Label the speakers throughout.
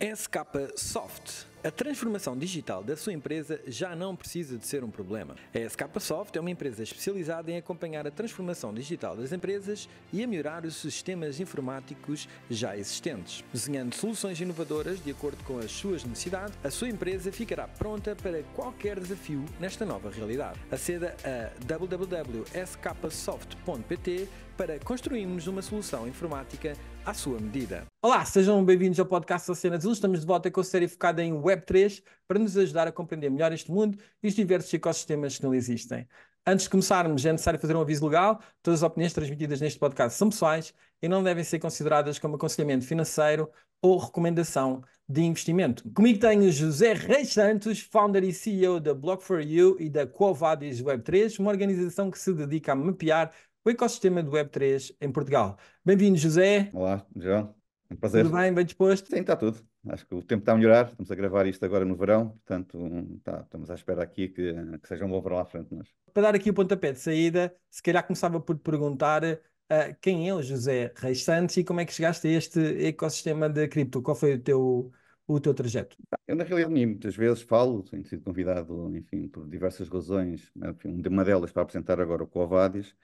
Speaker 1: SK Soft. A transformação digital da sua empresa já não precisa de ser um problema. A SK Soft é uma empresa especializada em acompanhar a transformação digital das empresas e a melhorar os sistemas informáticos já existentes. Desenhando soluções inovadoras de acordo com as suas necessidades, a sua empresa ficará pronta para qualquer desafio nesta nova realidade. Aceda a www.sksoft.pt para construirmos uma solução informática à sua medida. Olá, sejam bem-vindos ao podcast da Cena Azul. Estamos de volta com a série focada em Web3 para nos ajudar a compreender melhor este mundo e os diversos ecossistemas que nele existem. Antes de começarmos, é necessário fazer um aviso legal. Todas as opiniões transmitidas neste podcast são pessoais e não devem ser consideradas como aconselhamento financeiro ou recomendação de investimento. Comigo tenho José Reis Santos, founder e CEO da Block4U e da Quovadis Web3, uma organização que se dedica a mapear o ecossistema do Web3 em Portugal.
Speaker 2: Bem-vindo, José. Olá, João. Um prazer. Tudo bem? Bem disposto? Sim, está tudo. Acho que o tempo está a melhorar. Estamos a gravar isto agora no verão, portanto, tá, estamos à espera aqui que, que seja um bom verão à frente. Nós.
Speaker 1: Para dar aqui o pontapé de saída, se calhar começava por perguntar uh, quem é o José Reis Santos e como é que chegaste a este ecossistema de cripto? Qual foi o teu, o teu trajeto?
Speaker 2: Eu, na realidade, muitas vezes falo, tenho sido convidado, enfim, por diversas razões, uma delas para apresentar agora o Covadis,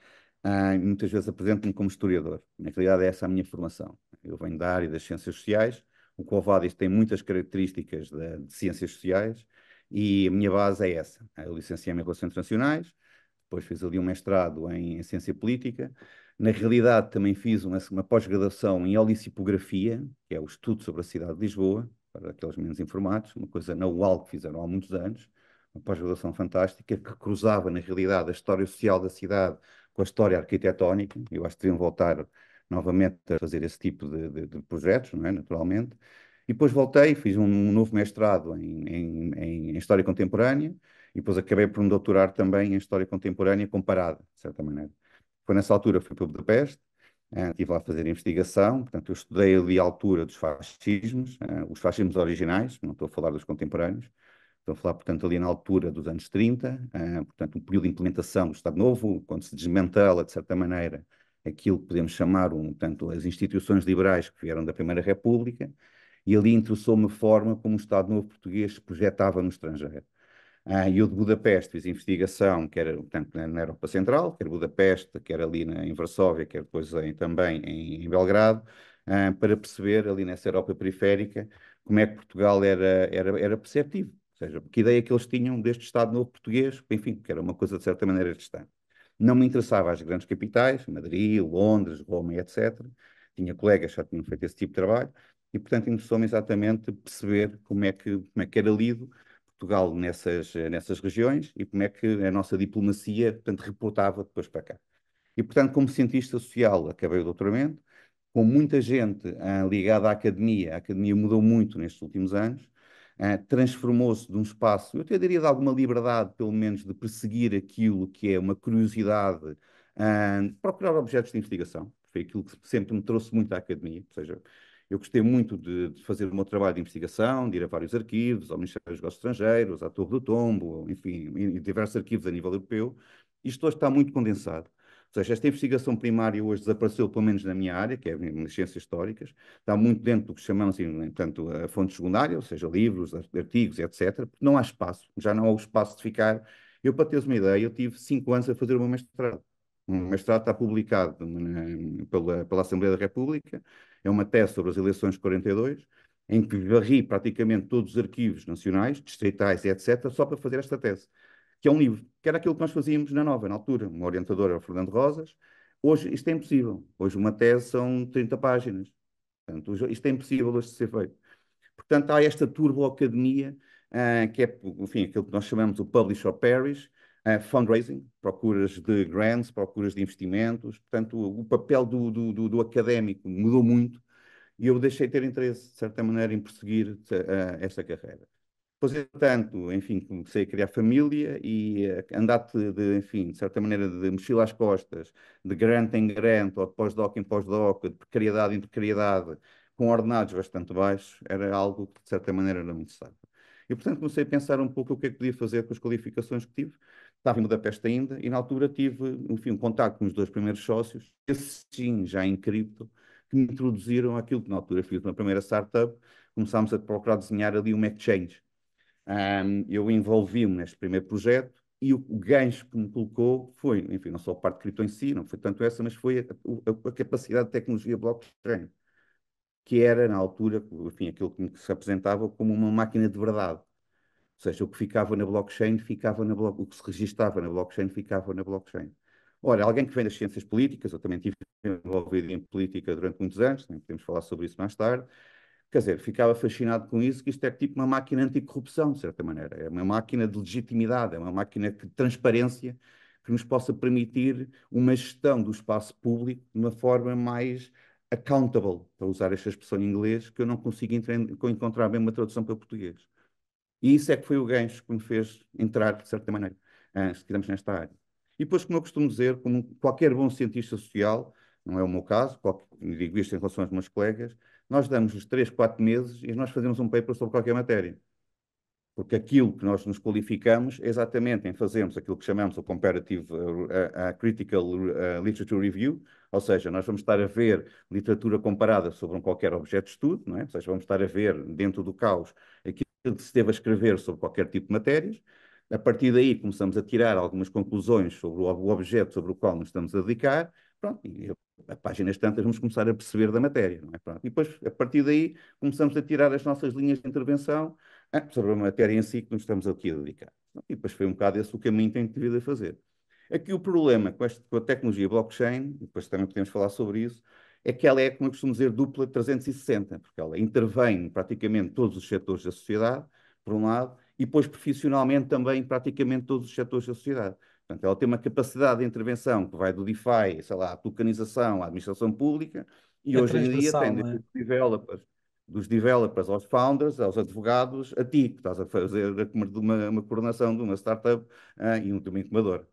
Speaker 2: ah, muitas vezes apresento-me como historiador. Na realidade, é essa a minha formação. Eu venho da área das ciências sociais, o Covadis tem muitas características de, de ciências sociais e a minha base é essa. Eu licenciei-me em Relações Internacionais, depois fiz ali um mestrado em, em Ciência Política. Na realidade, também fiz uma, uma pós-graduação em Olicipografia, que é o estudo sobre a cidade de Lisboa, para aqueles menos informados, uma coisa na UAL que fizeram há muitos anos, uma pós-graduação fantástica, que cruzava, na realidade, a história social da cidade com a história arquitetónica, eu acho que deviam voltar novamente a fazer esse tipo de, de, de projetos, não é? naturalmente. E depois voltei, fiz um, novo mestrado em, em, em, História Contemporânea e depois acabei por me doutorar também em História Contemporânea comparada, de certa maneira. Foi nessa altura, fui para Budapeste, eh, estive lá a fazer investigação, portanto eu estudei ali a altura dos fascismos, eh, os fascismos originais, não estou a falar dos contemporâneos, Estou a falar, portanto, ali na altura dos anos 30, uh, ah, portanto, um período de implementação do Estado Novo, quando se desmantela, de certa maneira, aquilo que podemos chamar, um, portanto, as instituições liberais que vieram da Primeira República, e ali interessou-me a forma como o Estado Novo português se projetava no estrangeiro. Ah, eu de Budapeste fiz investigação, que era, portanto, na Europa Central, quer Budapeste, quer ali na, em Varsóvia, quer depois em, também em, em Belgrado, ah, para perceber ali nessa Europa periférica como é que Portugal era, era, era perceptivo seja, que ideia que eles tinham deste Estado Novo Português, enfim, que era uma coisa de certa maneira distante. Não me interessava as grandes capitais, Madrid, Londres, Roma, etc. Tinha colegas que já tinham feito esse tipo de trabalho e, portanto, interessou-me exatamente perceber como é que, como é que era lido Portugal nessas, nessas regiões e como é que a nossa diplomacia, portanto, reportava depois para cá. E, portanto, como cientista social, acabei o doutoramento, com muita gente ah, ligada à academia, a academia mudou muito nestes últimos anos, eh, transformou-se de um espaço, eu até diria de alguma liberdade, pelo menos, de perseguir aquilo que é uma curiosidade, uh, procurar objetos de investigação. Foi aquilo que sempre me trouxe muito à academia, ou seja, eu gostei muito de, de, fazer o meu trabalho de investigação, de ir a vários arquivos, ao Ministério dos Negócios Estrangeiros, à Torre do Tombo, enfim, em diversos arquivos a nível europeu. Isto hoje está muito condensado. Ou seja, esta investigação primária hoje desapareceu, pelo menos na minha área, que é nas ciências históricas, está muito dentro do que chamamos, assim, portanto, a eh, fonte secundária, ou seja, livros, artigos, etc. Porque não há espaço, já não há o espaço de ficar. Eu, para teres uma ideia, eu tive cinco anos a fazer uma mestrado. o mestrado está publicado pela, pela Assembleia da República, é uma tese sobre as eleições de 42, em que varri praticamente todos os arquivos nacionais, distritais, etc., só para fazer esta tese que é um livro, que era aquilo que nós fazíamos na Nova, na altura. Um orientador era o Fernando Rosas. Hoje isto é impossível. Hoje uma tese são 30 páginas. Portanto, isto é impossível hoje de ser feito. Portanto, há esta turboacademia, uh, que é, enfim, aquilo que nós chamamos o Publish or Perish, ah, uh, fundraising, procuras de grants, procuras de investimentos. Portanto, o, o papel do, do, do, do académico mudou muito e eu deixei de ter interesse, de certa maneira, em perseguir uh, ah, esta carreira. Fazer entretanto, enfim, comecei a criar família e uh, andar-te, de, enfim, de certa maneira, de mochila às costas, de grant em grant, ou de pós-doc em pós-doc, de precariedade em precariedade, com ordenados bastante baixos, era algo que, de certa maneira, era muito sábio. E, portanto, comecei a pensar um pouco o que é que podia fazer com as qualificações que tive. Estava em Budapeste ainda e, na altura, tive, enfim, um contato com os dois primeiros sócios, esses sim, já em cripto, que me introduziram aquilo que, na altura, fiz uma primeira startup, começámos a procurar desenhar ali um exchange um, eu envolvi-me neste primeiro projeto e o gancho que me colocou foi, enfim, não só a parte de cripto em si, não foi tanto essa, mas foi a, a, a capacidade de tecnologia blockchain, que era, na altura, enfim, aquilo que se apresentava como uma máquina de verdade. Ou seja, o que ficava na blockchain, ficava na blockchain, o que se registava na blockchain, ficava na blockchain. Ora, alguém que vem das ciências políticas, eu também estive envolvido em política durante muitos anos, né, podemos falar sobre isso mais tarde, Quer dizer, ficava fascinado com isso, que isto é tipo uma máquina anticorrupção, de certa maneira. É uma máquina de legitimidade, é uma máquina de transparência que nos possa permitir uma gestão do espaço público de uma forma mais accountable, para usar esta expressão em inglês, que eu não consigo encontrar bem uma tradução para português. E isso é que foi o gancho que me fez entrar, de certa maneira, eh, se quisermos, nesta área. E depois, como eu costumo dizer, como qualquer bom cientista social, não é o meu caso, qualquer, digo isto em relação aos meus colegas, nós damos-lhes 3, 4 meses e nós fazemos um paper sobre qualquer matéria. Porque aquilo que nós nos qualificamos é exatamente em fazermos aquilo que chamamos o Comparative uh, uh, Critical uh, Literature Review, ou seja, nós vamos estar a ver literatura comparada sobre um qualquer objeto de estudo, não é? ou seja, vamos estar a ver dentro do caos aquilo que se deve escrever sobre qualquer tipo de matérias. A partir daí começamos a tirar algumas conclusões sobre o objeto sobre o qual nos estamos a dedicar, Pronto, e a páginas tantas, vamos começar a perceber da matéria, não é? Pronto. E depois, a partir daí, começamos a tirar as nossas linhas de intervenção ah, sobre a matéria em si que nos estamos aqui a dedicar. E depois foi um bocado esse o caminho que tenho devido a fazer. Aqui o problema com, este, com a tecnologia blockchain, depois também podemos falar sobre isso, é que ela é, como eu costumo dizer, dupla 360, porque ela intervém em praticamente todos os setores da sociedade, por um lado, e depois profissionalmente também em praticamente todos os setores da sociedade. Portanto, ela tem uma capacidade de intervenção que vai do DeFi, sei lá, à tokenização, à administração pública, e é hoje em dia tem é? developers, dos developers aos founders, aos advogados, a ti, que estás a fazer uma, uma coordenação de uma startup uh, e um, de incubador.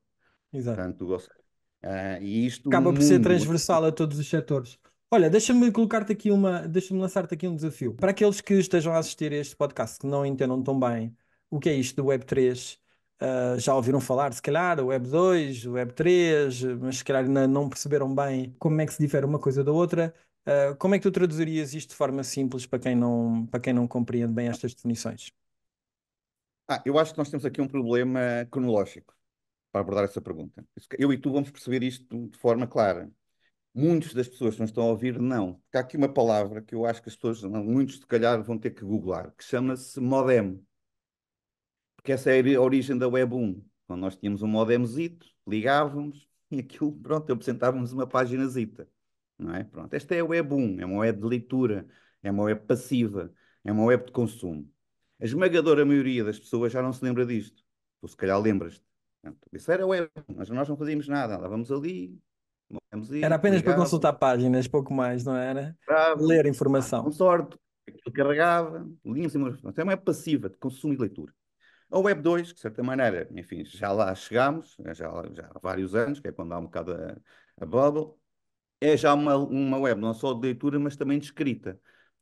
Speaker 2: Exato. Portanto, seja, uh, e isto Acaba por ser
Speaker 1: transversal a todos os setores. Olha, deixa-me colocar-te aqui uma, deixa-me lançar-te aqui um desafio. Para aqueles que estejam a assistir a este podcast que não entendam tão bem o que é isto do Web3 Uh, já ouviram falar, se calhar, o Web 2, o Web 3, mas se calhar não, não perceberam bem como é que se difere uma coisa da outra. Uh, como é que tu traduzirias isto de forma simples para quem não, para quem não compreende bem estas definições?
Speaker 2: Ah, eu acho que nós temos aqui um problema cronológico para abordar essa pergunta. Eu e tu vamos perceber isto de forma clara. Muitas das pessoas que nos estão a ouvir, não. Porque há aqui uma palavra que eu acho que as pessoas, muitos se calhar, vão ter que googlar, que chama-se modem. Porque essa é a origem da Web 1. quando nós tínhamos um modemzito, ligávamos e aquilo, pronto, apresentávamos uma páginazita. Não é? Pronto, esta é a Web 1, é uma web de leitura, é uma web passiva, é uma web de consumo. A esmagadora maioria das pessoas já não se lembra disto. Tu se calhar lembras-te. Isso era web, mas nós não fazíamos nada, andávamos ali, Ir, era apenas ligava. para consultar páginas, pouco mais, não é? era? Bravo. Ler informação. com sorte, aquilo carregava, linhas e informação. É uma passiva de consumo e leitura. A Web 2, que de certa maneira, enfim, já lá chegámos, né, já, já há vários anos, que é quando há um bocado a, a bubble, é já uma, uma web não só de leitura, mas também de escrita.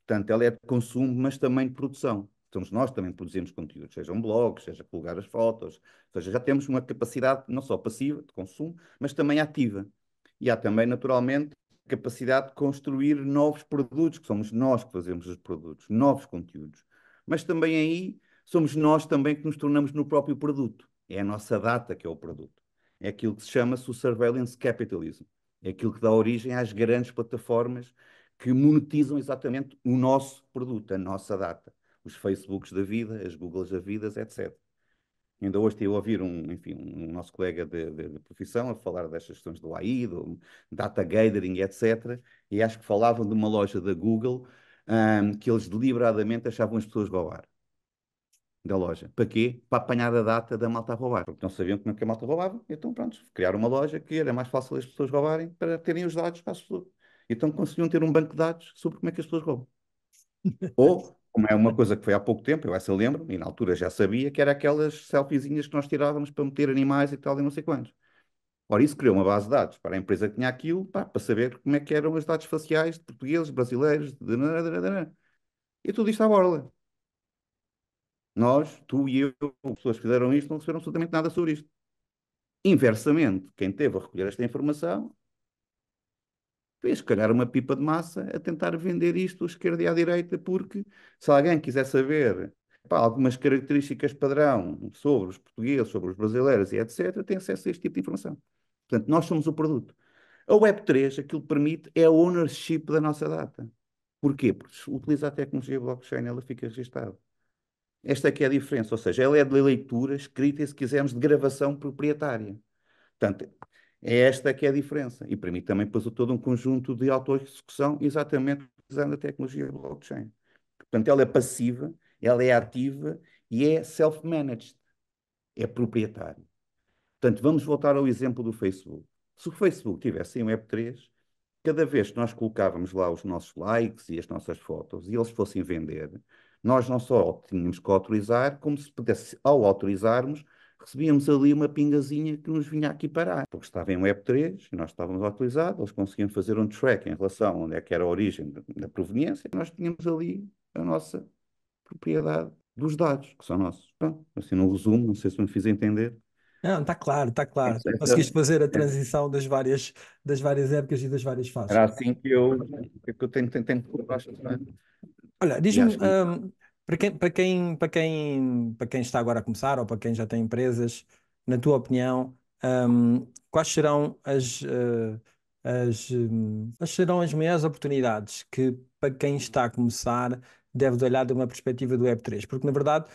Speaker 2: Portanto, ela é de consumo, mas também de produção. Somos então, nós também produzimos conteúdo, seja um blog, seja colgar as fotos, ou seja, já temos uma capacidade não só passiva de consumo, mas também ativa. E há também, naturalmente, capacidade de construir novos produtos, que somos nós que fazemos os produtos, novos conteúdos. Mas também aí somos nós também que nos tornamos no próprio produto. É a nossa data que é o produto. É aquilo que se chama-se o surveillance capitalism. É aquilo que dá origem às grandes plataformas que monetizam exatamente o nosso produto, a nossa data. Os Facebooks da vida, as Googles da vida, etc. Ainda hoje estive a ouvir um, enfim, um nosso colega de, de, de profissão a falar destas questões do AI, do data gathering, etc. E acho que falavam de uma loja da Google um, que eles deliberadamente achavam as pessoas roubar da loja. Para quê? Para apanhar a data da malta a roubar. Porque não sabiam como é que a malta roubava, então pronto, criaram uma loja que era mais fácil as pessoas roubarem para terem os dados para as pessoas. Então conseguiam ter um banco de dados sobre como é que as pessoas roubam. Ou, como é uma coisa que foi há pouco tempo, eu essa lembro, e na altura já sabia, que era aquelas selfiezinhas que nós tirávamos para meter animais e tal e não sei quantos. Ora, isso criou uma base de dados para a empresa que tinha aquilo, pá, para saber como é que eram os dados faciais de portugueses, brasileiros, de... e tudo isto à borla. Nós, tu e eu, as pessoas que fizeram isto, não receberam absolutamente nada sobre isto. Inversamente, quem teve a recolher esta informação fez, se calhar, uma pipa de massa a tentar vender isto à esquerda e à direita, porque se alguém quiser saber pá, algumas características padrão sobre os portugueses, sobre os brasileiros e etc., tem acesso a este tipo de informação. Portanto, nós somos o produto. A Web3, aquilo que permite é a ownership da nossa data. Porquê? Porque se utiliza a tecnologia blockchain, ela fica registada. Esta é que é a diferença, ou seja, ela é de leitura, escrita e, se quisermos, de gravação proprietária. Portanto, é esta que é a diferença. E para mim também pôs todo um conjunto de execução, exatamente usando a tecnologia blockchain. Portanto, ela é passiva, ela é ativa e é self-managed, é proprietária. Portanto, vamos voltar ao exemplo do Facebook. Se o Facebook tivesse em Web3, cada vez que nós colocávamos lá os nossos likes e as nossas fotos e eles fossem vender, nós não só tínhamos que autorizar, como se pudesse, ao autorizarmos, recebíamos ali uma pingazinha que nos vinha aqui parar. Porque estava em Web 3, e nós estávamos autorizados, eles conseguiam fazer um track em relação a onde é que era a origem da proveniência, nós tínhamos ali a nossa propriedade dos dados, que são nossos. assim, no resumo, não sei se me fiz entender. Não, está claro, está claro. É, Conseguiste fazer a
Speaker 1: transição das várias, das várias épocas e das várias fases. Era
Speaker 2: assim que eu, que eu tenho, tenho, tenho, tenho
Speaker 1: Olha, diz-me, que- hum, para quem, para quem, para quem, para quem está agora a começar ou para quem já tem empresas, na tua opinião, hum, quais serão as, eh, as, hum, serão as maiores oportunidades que para quem está a começar deve olhar de uma perspectiva do Web3? Porque na verdade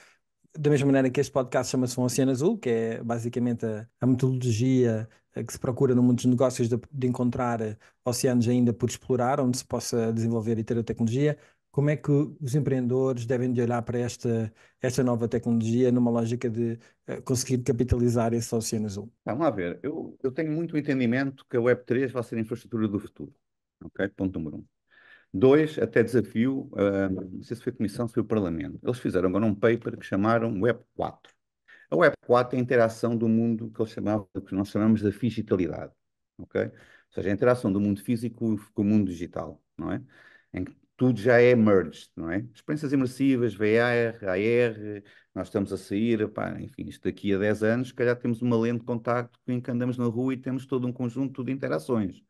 Speaker 1: da mesma maneira que este podcast chama-se Um Oceano Azul, que é basicamente a, a metodologia eh, que se procura no mundo dos negócios de, de encontrar eh, oceanos ainda por explorar, onde se possa desenvolver e ter a tecnologia. Como é que os empreendedores devem de olhar para esta, esta nova tecnologia numa lógica de eh, conseguir capitalizar esse
Speaker 2: oceano azul? Vamos lá ver. Eu, eu tenho muito entendimento que a Web3 vai ser a infraestrutura do futuro. Ok? Ponto número um. Dois, até desafio, uh, não sei se foi a Comissão, se foi o Parlamento. Eles fizeram agora um paper que chamaram Web 4. A Web 4 é a interação do mundo que, eles chamavam, que nós chamamos da digitalidade. ok. Ou seja, a interação do mundo físico com o mundo digital, não é? Em que tudo já é merged, não é? Experiências imersivas, VR, AR, nós estamos a sair, pá, enfim, isto daqui a 10 anos, se calhar temos uma lente de contacto em que andamos na rua e temos todo um conjunto de interações.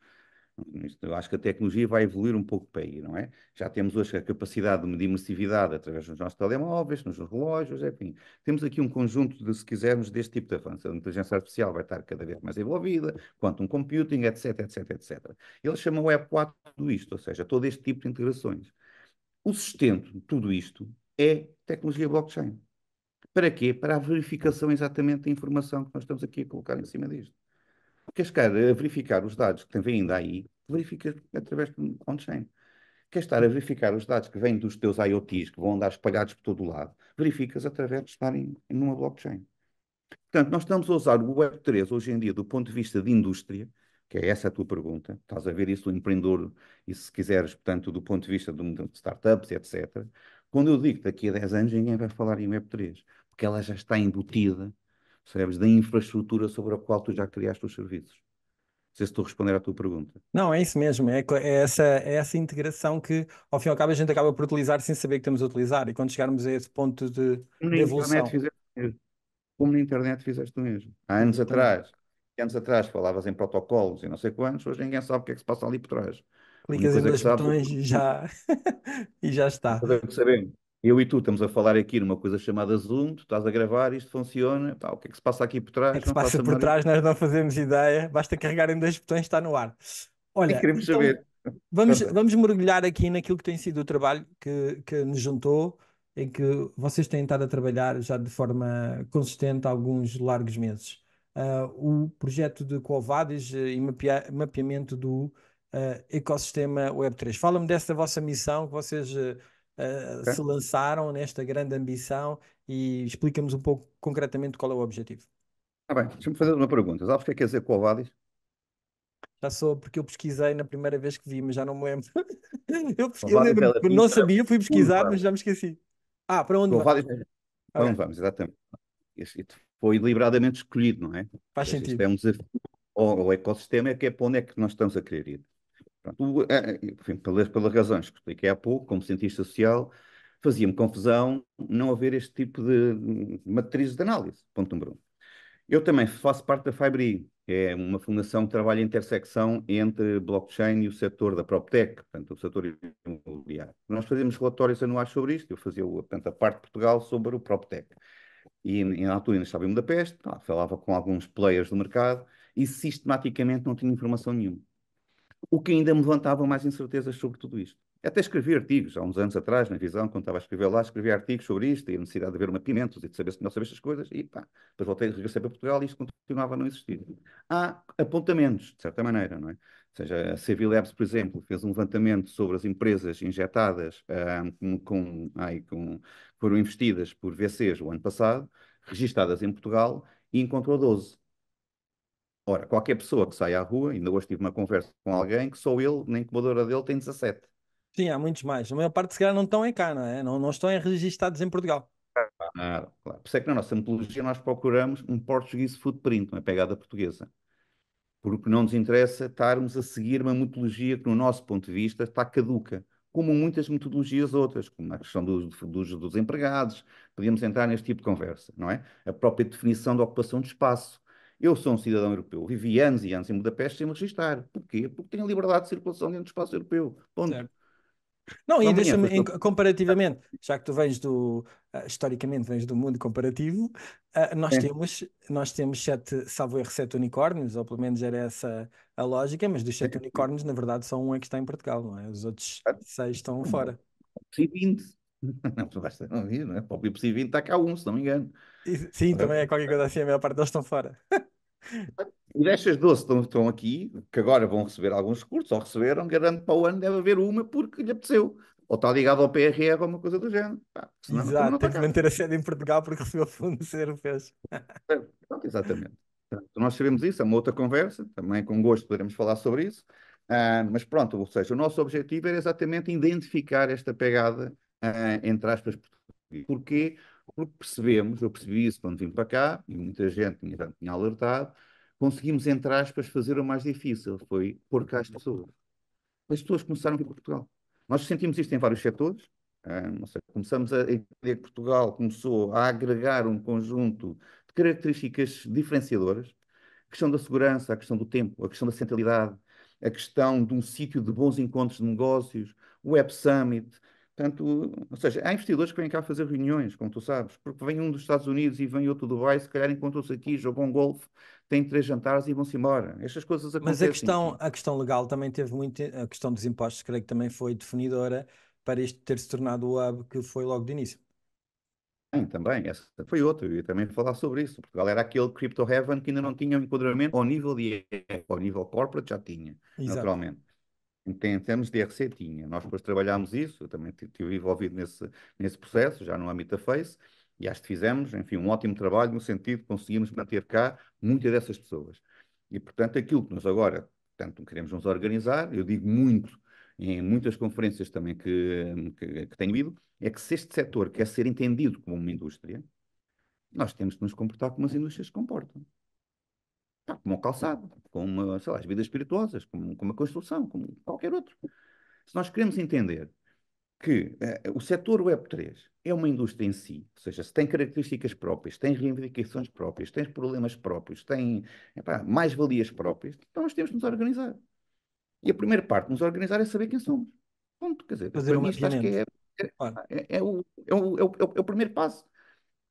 Speaker 2: Eu acho que a tecnologia vai evoluir um pouco para aí, não é? Já temos hoje a capacidade de medir massividade através dos nossos telemóveis, nos relógios, enfim. Temos aqui um conjunto, de, se quisermos, deste tipo de avanço. A inteligência artificial vai estar cada vez mais envolvida, quantum computing, etc, etc, etc. Ele chama o Web 4 tudo isto, ou seja, todo este tipo de integrações. O sustento de tudo isto é tecnologia blockchain. Para quê? Para a verificação exatamente da informação que nós estamos aqui a colocar em cima disto queres verificar os dados que vêm daí, verifica através do on-chain. Queres estar a verificar os dados que vêm dos teus IoTs, que vão andar espalhados por todo o lado, verificas através de estarem numa blockchain. Portanto, nós estamos a usar o Web3 hoje em dia do ponto de vista de indústria, que é essa a tua pergunta, estás a ver isso do empreendedor, e se quiseres, portanto, do ponto de vista de startups, etc. Quando eu digo que daqui a 10 anos ninguém vai falar em Web3, porque ela já está embutida percebes? Da infraestrutura sobre a qual tu já criaste os serviços. Não sei se estou a responder à tua pergunta.
Speaker 1: Não, é isso mesmo. É, é, essa, é essa integração que, ao fim e ao cabo, a gente acaba por utilizar sem saber que estamos a utilizar. E quando chegarmos
Speaker 2: a esse ponto de, Como de evolução. Fizeste, como na internet fizeste o mesmo. Há anos atrás, anos atrás falavas em protocolos e não sei quantos, hoje ninguém sabe o que é que se passa ali por trás. Clicas em dois botões sabe... e já... e já está. sabemos eu e tu estamos a falar aqui numa coisa chamada Zoom, tu estás a gravar, isto funciona, pá, o que é que se passa aqui por trás? O que é que se passa por trás,
Speaker 1: nós não fazemos ideia, basta carregar em dois botões, está no ar. Olha, é queremos então, saber. Vamos, vamos mergulhar aqui naquilo que tem sido o trabalho que, que nos juntou, em que vocês têm estado a trabalhar já de forma consistente há alguns largos meses. Uh, o projeto de Covades eh, e mapea mapeamento do uh, ecossistema Web3. Fala-me dessa vossa missão que vocês eh, uh, eh, okay. É? se lançaram nesta grande ambição e explica-nos um pouco concretamente qual é o objetivo.
Speaker 2: Ah, bem, deixa-me fazer uma pergunta. Sabes o que é quer dizer é Covadis?
Speaker 1: Já sou, porque eu pesquisei na primeira vez que vi, mas já não me lembro. eu pesquisei, lembro, é não sabia, fui pesquisar, mas já me esqueci. Ah,
Speaker 2: para onde vamos? Para onde vamos, exatamente. foi deliberadamente escolhido, não é? Faz sentido. Isto é um desafio ao ecossistema, é que é para onde é que nós estamos a querer ir. Pronto, eh, eh, enfim, pelas, pelas razões que expliquei há pouco, como cientista social, fazia-me confusão não haver este tipo de matrizes de análise, ponto número um. Eu também faço parte da FIBRI, é uma fundação que trabalha em intersecção entre blockchain e o setor da PropTech, portanto, o setor imobiliário. Nós fazemos relatórios anuais sobre isto, eu fazia portanto, a parte de Portugal sobre o PropTech. E na altura ainda estava em Budapeste, falava com alguns players do mercado e sistematicamente não tinha informação nenhuma o que ainda me levantava mais incertezas sobre tudo isto. Até escrevi artigos, há uns anos atrás, na visão, quando estava a escrever lá, escrevi artigos sobre isto e a necessidade de haver mapeamentos e de saber se não sabia estas coisas, e pá, depois voltei, a regressar para Portugal e isto continuava a não existir. Há apontamentos, de certa maneira, não é? Ou seja, a Labs, por exemplo, fez um levantamento sobre as empresas injetadas um, com, ai, com, foram investidas por VCs o ano passado, registadas em Portugal, e encontrou 12. Ora, qualquer pessoa que saia à rua, ainda hoje tive uma conversa com alguém que só ele, na incubadora dele, tem 17.
Speaker 1: Sim, há muitos mais. A maior parte, se calhar, não estão em cá, não é? Não, não estão registados
Speaker 2: em Portugal. Claro, claro. Por isso é que na nossa metodologia nós procuramos um português footprint, uma pegada portuguesa. Porque não nos interessa estarmos a seguir uma metodologia que, no nosso ponto de vista, está caduca. Como muitas metodologias outras, como a questão dos, dos, dos empregados, podíamos entrar neste tipo de conversa, não é? A própria definição da ocupação de espaço eu sou um cidadão europeu, vivi anos e anos em Budapeste sem me registar. Porquê? Porque tenho liberdade de circulação dentro do espaço europeu. Ponto. Certo. Não, e deixa-me,
Speaker 1: comparativamente, já que tu vens do, uh, historicamente vens do mundo comparativo, uh, nós, temos, nós temos sete, salvo erro, sete unicórnios, ou pelo menos era essa a lógica, mas dos sete unicórnios, na verdade, só um é que está em Portugal, não é? Os outros ah, seis estão fora. Sim, 20.
Speaker 2: Não, não não é? Para o PIB 20 está cá um, se não me engano. Sim, é? também é
Speaker 1: qualquer coisa assim, a maior parte deles estão fora.
Speaker 2: E destas 12 estão, estão aqui, que agora vão receber alguns recursos, ou receberam, garanto para o ano deve haver uma porque lhe apeteceu. Ou está ligado ao PRR ou alguma coisa do género. Pá, senão, Exato, não tem que manter a sede em Portugal porque recebeu fundos europeus. Pronto, exatamente. nós sabemos isso, é uma outra conversa, também com gosto poderemos falar sobre isso. Uh, mas pronto, ou seja, o nosso objetivo era exatamente identificar esta pegada, uh, entre aspas, português. Porquê? porque percebemos, eu percebi isso quando vim para cá, e muita gente me tinha, tinha alertado, conseguimos, entre aspas, fazer o mais difícil, foi pôr cá as pessoas. As pessoas começaram a vir para Portugal. Nós sentimos isto em vários setores, ah, seja, começamos a entender que Portugal começou a agregar um conjunto de características diferenciadoras, a questão da segurança, a questão do tempo, a questão da centralidade, a questão de um sítio de bons encontros de negócios, o Web Summit, Portanto, ou seja, há investidores que vêm cá fazer reuniões, como tu sabes, porque vem um dos Estados Unidos e vem outro do Dubai, se calhar encontram-se aqui, jogou um golfe, têm três jantares e vão-se embora. Estas coisas acontecem. Mas a questão,
Speaker 1: a questão legal também teve muito, a questão dos impostos, creio que também foi definidora para isto ter se tornado o hub que foi logo de início.
Speaker 2: Sim, também, essa foi outra, eu ia também falar sobre isso. Portugal era aquele crypto heaven que ainda não tinha um enquadramento ao nível de ao nível corporate já tinha, Exato. naturalmente em termos de RC tinha. Nós depois trabalhámos isso, eu também estive envolvido nesse, nesse processo, já no âmbito da FACE, e acho que fizemos, enfim, um ótimo trabalho no sentido de conseguimos manter cá muitas dessas pessoas. E, portanto, aquilo que nós agora, tanto queremos nos organizar, eu digo muito em muitas conferências também que, que, que tenho ido, é que se este setor quer ser entendido como uma indústria, nós temos que nos comportar como as indústrias se comportam como o calçado, como sei lá, as vidas espirituosas, como, como a construção, como qualquer outro. Se nós queremos entender que eh, o setor Web3 é uma indústria em si, ou seja, se tem características próprias, tem reivindicações próprias, tem problemas próprios, tem mais-valias próprias, então nós temos de nos organizar. E a primeira parte de nos organizar é saber quem somos. Ponto. Quer dizer, Fazer para mim, acho que é, é, é, é o, é o, é o, é o primeiro passo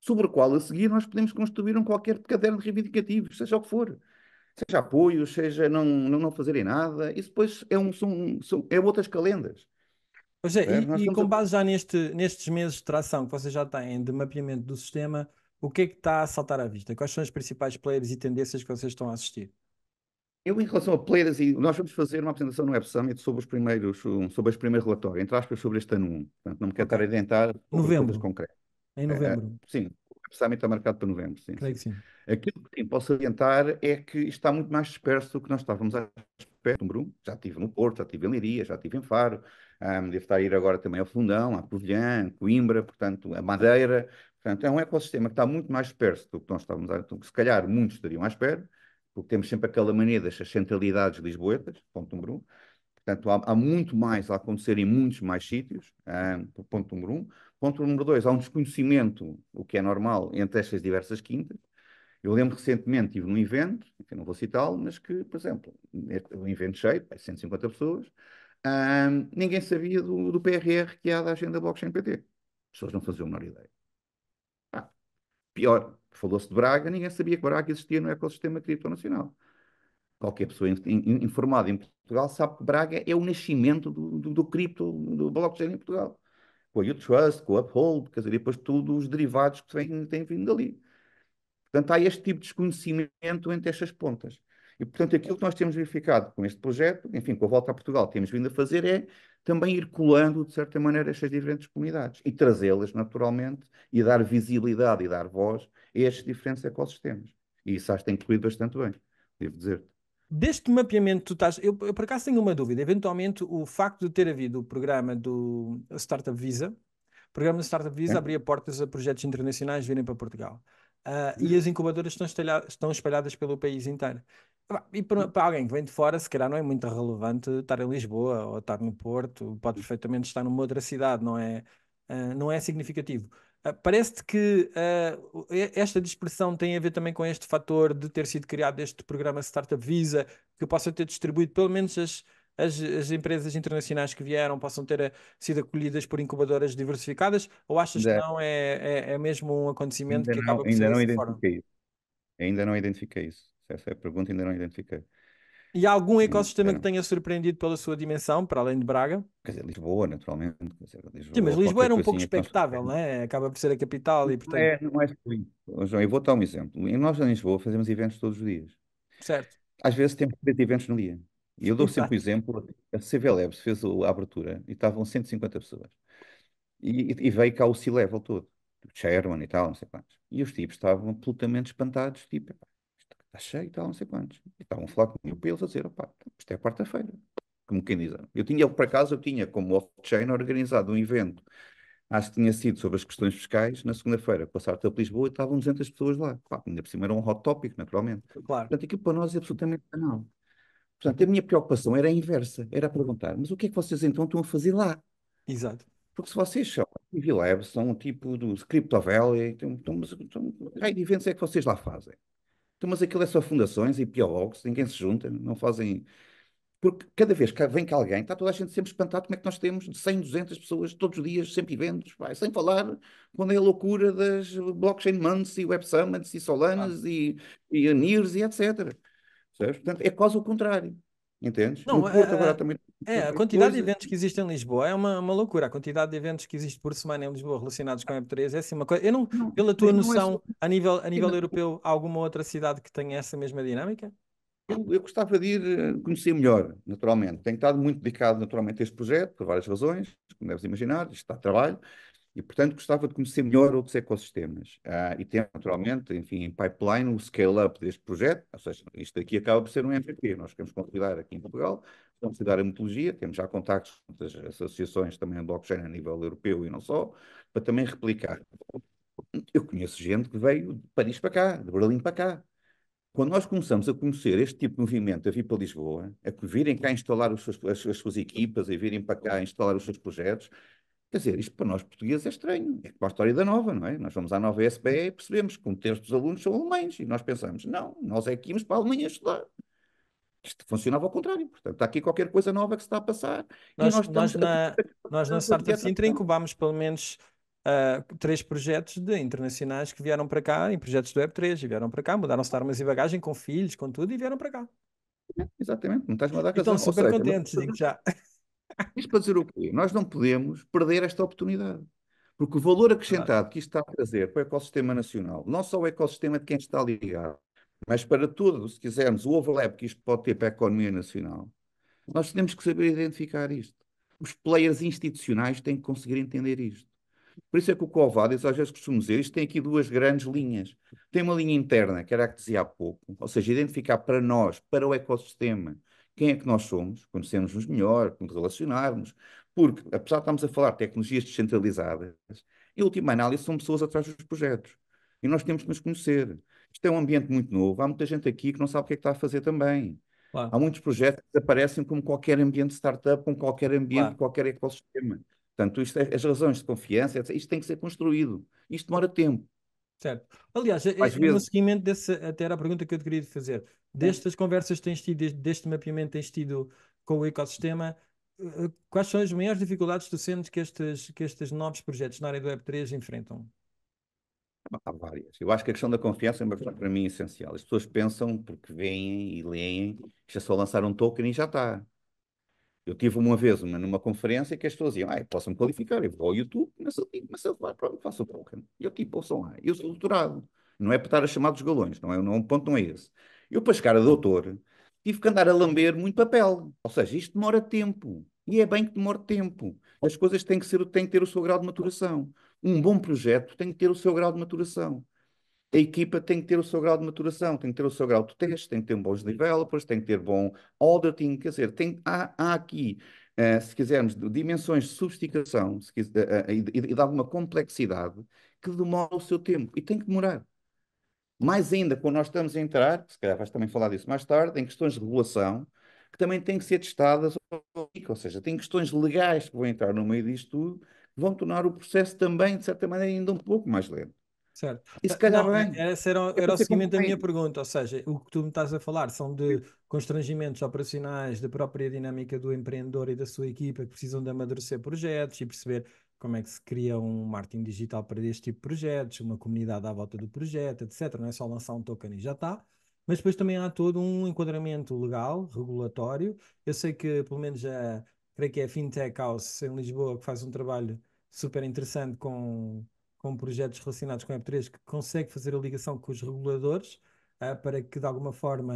Speaker 2: sobre o qual a seguir nós podemos construir um qualquer caderno reivindicativo, seja o que for. Seja apoio, seja não, não, não fazerem nada, isso depois é, um, são, são, é outras calendas. Pois é, é e, e com a...
Speaker 1: base já neste, nestes meses de tração que vocês já têm de mapeamento do sistema, o que é que está a saltar à vista? Quais são os principais players e tendências que vocês estão a assistir?
Speaker 2: Eu, em relação a players, e nós vamos fazer uma apresentação no Web Summit sobre os primeiros, sobre os primeiros relatórios, entre aspas, sobre este ano 1. Portanto, não me quero okay. estar a adiantar Novembro. coisas concretas.
Speaker 1: Em é, é, novembro.
Speaker 2: sim, o orçamento está marcado para novembro, sim. Creio que sim. Aquilo que sim, posso adiantar é que está muito mais disperso do que nós estávamos à espera. Já estive no Porto, já estive em Liria, já estive em Faro, um, devo estar a ir agora também ao Fundão, à Covilhã, Coimbra, portanto, a Madeira. Portanto, é um ecossistema que está muito mais disperso do que nós estávamos à espera, que se calhar muitos estariam à espera, porque temos sempre aquela mania das centralidades lisboetas, ponto número um. Portanto, há, há, muito mais a acontecer em muitos mais sítios, um, ponto número um. Ponto número dois, há um desconhecimento, o que é normal, entre estas diversas quintas. Eu lembro recentemente, estive num evento, que não vou citá-lo, mas que, por exemplo, é um evento cheio, 150 é pessoas, hum, ninguém sabia do, do, PRR que há da agenda blockchain PT. As pessoas não faziam a menor ideia. Ah, pior, falou-se de Braga, ninguém sabia que Braga existia no ecossistema cripto nacional. Qualquer pessoa in, in, informada em Portugal sabe que Braga é o nascimento do, do, do cripto, do blockchain em Portugal com a U-Trust, com a Uphold, quer dizer, depois todos os derivados que têm, têm vindo dali. Portanto, há este tipo de desconhecimento entre estas pontas. E, portanto, aquilo que nós temos verificado com este projeto, enfim, com a volta a Portugal, temos vindo a fazer é também ir colando, de certa maneira, estas diferentes comunidades e trazê-las naturalmente e dar visibilidade e dar voz a estes diferentes ecossistemas. E isso acho que tem incluído bastante bem, devo dizer-te deste mapeamento tu estás. Eu, eu, por acaso tenho uma dúvida. Eventualmente, o
Speaker 1: facto de ter havido o programa do Startup Visa, o programa do Startup Visa é. abria portas a projetos internacionais virem para Portugal. Uh, e uhum. as incubadoras estão, espalhadas, estão espalhadas pelo país inteiro. E para, uhum. para, alguém que vem de fora, se calhar não é muito relevante estar em Lisboa ou estar no Porto, pode uhum. perfeitamente estar numa outra cidade, não é, uh, não é significativo. Ah, parece-te que uh, esta dispersão tem a ver também com este fator de ter sido criado este programa Startup Visa, que possa ter distribuído pelo menos as, as, as empresas internacionais que vieram possam ter ah, sido acolhidas por incubadoras diversificadas? Ou achas que não é, é, é, mesmo um acontecimento que acaba não, por ainda não identifiquei
Speaker 2: isso. Ainda não identifiquei isso. Se essa é a pergunta, ainda não identifiquei.
Speaker 1: E há algum ecossistema é. que tenha surpreendido pela sua dimensão, para além de Braga?
Speaker 2: Quer dizer, Lisboa, naturalmente. Dizer, Lisboa, Sim, mas Lisboa era um pouco
Speaker 1: expectável, não é? Acaba por ser a capital e portanto... É,
Speaker 2: não é excluído. João, eu vou dar um exemplo. Nós em Lisboa fazemos eventos todos os dias. Certo. Às vezes temos três eventos no dia. E eu dou Exato. sempre o exemplo, a CV Labs fez a abertura e estavam 150 pessoas. E, e veio cá o C-Level todo. Sherman e tal, não sei quantos. E os tipos estavam absolutamente espantados, tipo, está cheio e tal, não sei quantos. E estavam a falar comigo para eles a dizer, opa, isto é quarta-feira, como quem diz. Ah, eu tinha, por acaso, eu tinha como off-chain organizado um evento, acho que tinha sido sobre as questões fiscais, na segunda-feira, passar até Lisboa e estavam 200 pessoas lá. Pá, ainda por cima era um hot topic, naturalmente. Claro. Portanto, aquilo para nós é absolutamente banal. Portanto, a minha preocupação era a inversa, era a perguntar, mas o que é que vocês então estão a fazer lá? Exato. Porque se vocês são TV Lab, são um tipo do Crypto Valley, então, então, então, que eventos é que vocês lá fazem? Então, mas aquilo é só fundações e po ninguém se junta, não fazem. Porque cada vez que vem cá alguém, está toda a gente sempre espantado como é que nós temos 100, 200 pessoas todos os dias, sempre eventos, sem falar quando é a loucura das blockchain months e web summits e solanas ah. e, e NIRs e etc. Portanto, é quase o contrário. Entendes? Não, no Porto é... agora também é, a quantidade de
Speaker 1: eventos que existe em Lisboa é uma, uma loucura. A quantidade de eventos que existe por semana em Lisboa relacionados com a Web3 é
Speaker 2: assim uma coisa. Eu não, não pela tua não é noção, é...
Speaker 1: a nível, a nível europeu, há alguma outra cidade que tenha essa mesma
Speaker 2: dinâmica? Eu, eu gostava de ir eh, conhecer melhor, naturalmente. Tenho estado muito dedicado, naturalmente, a este projeto, por várias razões, como deves imaginar, isto está a trabalho, e, portanto, gostava de conhecer melhor outros ecossistemas. Ah, e tem, naturalmente, enfim, em pipeline, o scale-up deste projeto, ou seja, isto aqui acaba por ser um MVP. Nós queremos consolidar aqui em Portugal, considerar a metodologia, temos já contactos com as associações também em blockchain a nível europeu e não só, para também replicar. Eu conheço gente que veio de Paris para cá, de Berlim para cá. Quando nós começamos a conhecer este tipo de movimento a vir para Lisboa, a virem cá instalar seus, as, as, suas equipas, e virem para cá instalar os seus projetos, quer dizer, isto para nós portugueses é estranho. É para a história da Nova, não é? Nós vamos à Nova SBE e percebemos que um terço dos alunos são alemães e nós pensamos, não, nós é que íamos para a Alemanha estudar. Isto funcionava ao contrário. Portanto, está aqui qualquer coisa nova que se está a passar. Nós, nós, nós, na, a... nós na Startup Sintra incubámos pelo menos uh, três
Speaker 1: projetos de internacionais que vieram para cá, em projetos do Web3, e vieram para cá, mudaram-se de armas e bagagem com filhos,
Speaker 2: com tudo, e vieram para cá. É, exatamente, não estás a dar Estão super seja, contentes, digo já. Isto para dizer o quê? Nós não podemos perder esta oportunidade. Porque o valor acrescentado que isto está a trazer para o ecossistema nacional, não só o ecossistema de quem está ligado, mas para tudo, se quisermos, o overlap que isto pode ter para a economia nacional, nós temos que saber identificar isto. Os players institucionais têm que conseguir entender isto. Por isso é que o Covades, às vezes costumo dizer, isto tem aqui duas grandes linhas. Tem uma linha interna, que era a que dizia há pouco, ou seja, identificar para nós, para o ecossistema, quem é que nós somos, conhecemos-nos melhor, como relacionarmos, porque, apesar de estarmos a falar de tecnologias descentralizadas, em última análise são pessoas atrás dos projetos. E nós temos que nos conhecer. Isto é um ambiente muito novo. Há muita gente aqui que não sabe o que é que está a fazer também. Claro. Há muitos projetos que aparecem como qualquer ambiente de startup, como qualquer ambiente, claro. qualquer ecossistema. Portanto, isto é, as razões de confiança, isto tem que ser construído. Isto demora tempo. Certo. Aliás, é, é no
Speaker 1: seguimento desse, até era a pergunta que eu te queria fazer. Destas conversas que tens tido, deste mapeamento que tens tido com o ecossistema, eh, quais são as maiores dificuldades que tu sentes que estes, que estes novos projetos na área do Web3 enfrentam?
Speaker 2: Há várias. Eu acho que a questão da confiança é uma questão para mim essencial. As pessoas pensam, porque veem e leem, que já só lançar um token e já está. Eu tive uma vez uma, numa conferência que as pessoas diziam, ah, posso-me qualificar, eu vou ao YouTube, mas eu começo para o pronto, faço o token. E eu tipo, ouçam lá, eu sou doutorado. Não é para estar a chamar dos galões, não é, não, é um ponto não é esse. Eu, para chegar a doutor, tive que andar a lamber muito papel. Ou seja, isto demora tempo. E é bem que demora tempo. As coisas têm que, ser, têm que ter o seu grau de maturação. Um bom projeto tem que ter o seu grau de maturação. A equipa tem que ter o seu grau de maturação, tem que ter o seu grau de teste, tem que ter bons developers, tem que ter bom auditing, quer dizer, tem, há, há aqui Uh, se quisermos, dimensões de sofisticação quiser, uh, uh, eh, e, de, e de alguma complexidade que demora o seu tempo e tem que demorar. Mais ainda, quando nós estamos a entrar, se calhar vais também falar disso mais tarde, em questões de regulação, que também têm que ser testadas, ou seja, tem questões legais que vão entrar no meio disto tudo vão tornar o processo também, de certa maneira, ainda um pouco mais lento. Certo. E se calhar não, bem.
Speaker 1: É, esse era, era, era o seguimento da minha pergunta, ou seja, o que tu me estás a falar são de constrangimentos operacionais da própria dinâmica do empreendedor e da sua equipa que precisam de amadurecer projetos e perceber como é que se cria um marketing digital para este tipo de projetos, uma comunidade à volta do projeto, etc. Não é só lançar um token e já está. Mas depois também há todo um enquadramento legal, regulatório. Eu sei que, pelo menos, a, creio que é a Fintech House em Lisboa, que faz um trabalho super interessante com, com projetos relacionados com a 3 que consegue fazer a ligação com os reguladores uh, para que, de alguma forma,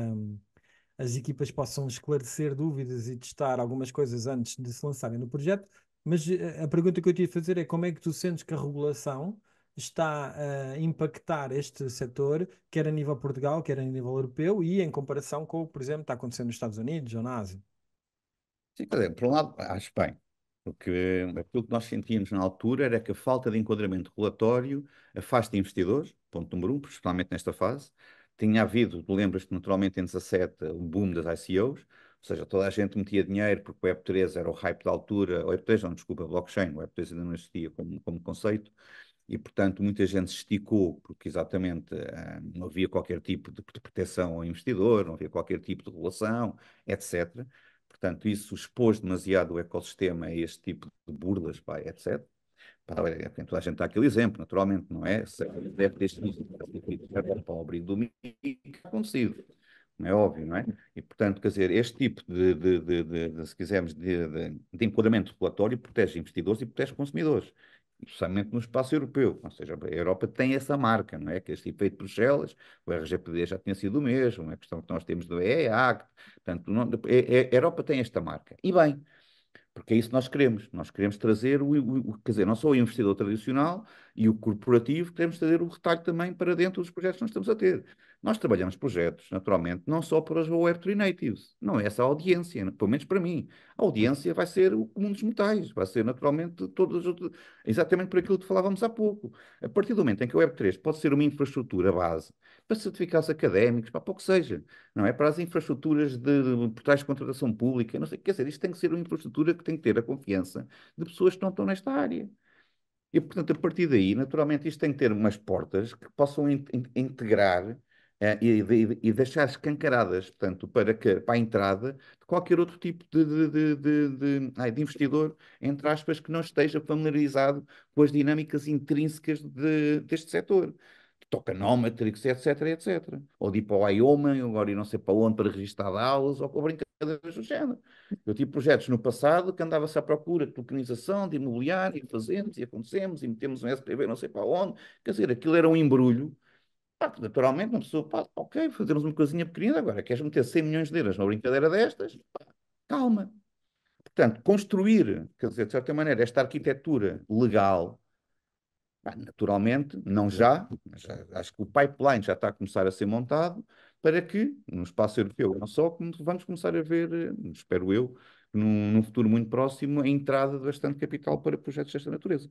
Speaker 1: as equipas possam esclarecer dúvidas e testar algumas coisas antes de se lançarem no projeto. Mas eh, a pergunta que eu tinha a fazer é como é que tu sentes que a regulação está eh, a impactar este setor, quer a nível Portugal, quer a nível europeu, e em comparação com o que, por exemplo, está acontecendo nos Estados Unidos ou na Ásia?
Speaker 2: Sim, quer dizer, por um lado, acho bem, porque aquilo que nós sentíamos na altura era que a falta de enquadramento regulatório afasta investidores, ponto número um, principalmente nesta fase. Tinha havido, lembras-te, naturalmente, em 17, o boom das ICOs, ou seja, toda a gente metia dinheiro porque o Web3 era o hype da altura, o Web3 não, desculpa, blockchain, o Web3 ainda não existia como, como conceito, e portanto muita gente se esticou porque exatamente eh, não havia qualquer tipo de, de proteção ao investidor, não havia qualquer tipo de regulação, etc. Portanto, isso expôs demasiado o ecossistema a este tipo de burlas, pá, etc. Pá, é toda a gente dá aquele exemplo, naturalmente, não é? Deve ter sido pobre e domingo acontecido. Não é óbvio, não é? E, portanto, quer dizer, este tipo de, de, de, de se quisermos, de, de, enquadramento regulatório protege investidores e protege consumidores especialmente no espaço europeu. Ou seja, a Europa tem essa marca, não é? Que este efeito de Bruxelas, o RGPD já tinha sido o mesmo, a é questão que nós temos do EEAC, portanto, não, é, é, a Europa tem esta marca. E bem, porque é isso que nós queremos. Nós queremos trazer, o, o, quer dizer, não só o investidor tradicional, e o corporativo, queremos trazer o retalho também para dentro dos projetos que nós estamos a ter. Nós trabalhamos projetos, naturalmente, não só para as Web3 Natives, não é essa a audiência, pelo menos para mim. A audiência vai ser o comum dos metais, vai ser naturalmente todas exatamente por aquilo que falávamos há pouco. A partir do momento em que a Web3 pode ser uma infraestrutura base para certificados académicos, para pouco seja, não é? Para as infraestruturas de portais de contratação pública, não sei, quer dizer, isto tem que ser uma infraestrutura que tem que ter a confiança de pessoas que não estão nesta área. E, portanto, a partir daí, naturalmente, isto tem que ter umas portas que possam in in integrar eh, e, de e, deixar escancaradas, portanto, para, que, para a entrada de qualquer outro tipo de, de, de, ai, de, investidor, entre aspas, que não esteja familiarizado com as dinâmicas intrínsecas deste setor. Toca etc, etc. Ou de ir para o Wyoming, ou agora e não sei para onde, para registar aulas, ou, para brincar do género. Eu tive projetos no passado que andava-se à procura de tokenização, de imobiliário, e fazemos, e acontecemos, e metemos um SPV não sei para onde. Quer dizer, aquilo era um embrulho. Pá, naturalmente, uma pessoa, pá, ok, fazemos uma coisinha pequenina, agora queres meter 100 milhões de euros numa brincadeira destas? Pá, calma. Portanto, construir, quer dizer, de certa maneira, esta arquitetura legal, naturalmente, não já, já, acho que o pipeline já está a começar a ser montado, para que, no espaço europeu, não é só, vamos começar a ver, eh, espero eu, num, num futuro muito próximo, a entrada de bastante capital para projetos desta natureza.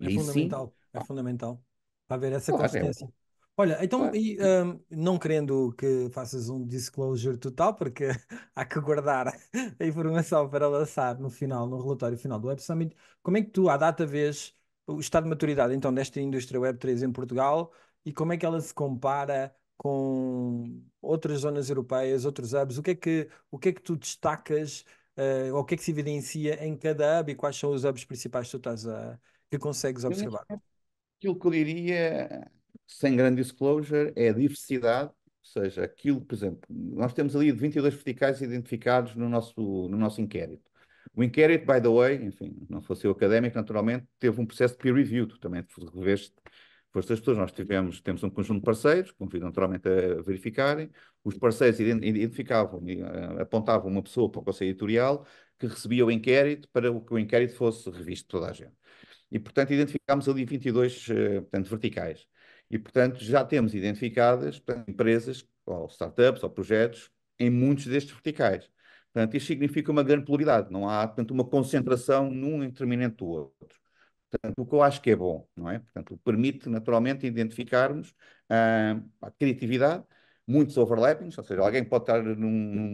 Speaker 2: É e fundamental, sim... é fundamental. Para haver essa claro, é consistência.
Speaker 1: É. Olha, então, claro. e, um, não querendo que faças um disclosure total, porque há que guardar a informação para lançar no final, no relatório final do Web Summit, como é que tu, à data vês o estado de maturidade então desta indústria Web3 em Portugal e como é que ela se compara com outras zonas europeias, outros hubs, o que é que, o que, é que tu destacas uh, ou o que é que se evidencia em cada hub e quais são os hubs principais que tu estás a, que consegues observar?
Speaker 2: Aquilo que eu diria, sem grande disclosure, é a diversidade, ou seja, aquilo, por exemplo, nós temos ali 22 verticais identificados no nosso, no nosso inquérito. O inquérito, by the way, enfim, não fosse eu académico, naturalmente, teve um processo de peer review, tu também reveste Forças das pessoas, nós tivemos, temos um conjunto de parceiros, convido naturalmente a verificarem, os parceiros identificavam, eh, apontavam uma pessoa para o Conselho Editorial que recebia o inquérito para que o inquérito fosse revisto por toda a gente. E, portanto, identificámos ali 22 eh, portanto, verticais. E, portanto, já temos identificadas portanto, empresas, ou startups, ou projetos, em muitos destes verticais. Portanto, isto significa uma grande pluralidade, não há, portanto, uma concentração num determinante do outro. Portanto, o que eu acho que é bom, não é? Portanto, permite naturalmente identificarmos a ah, criatividade, muitos overlappings, ou seja, alguém pode estar num,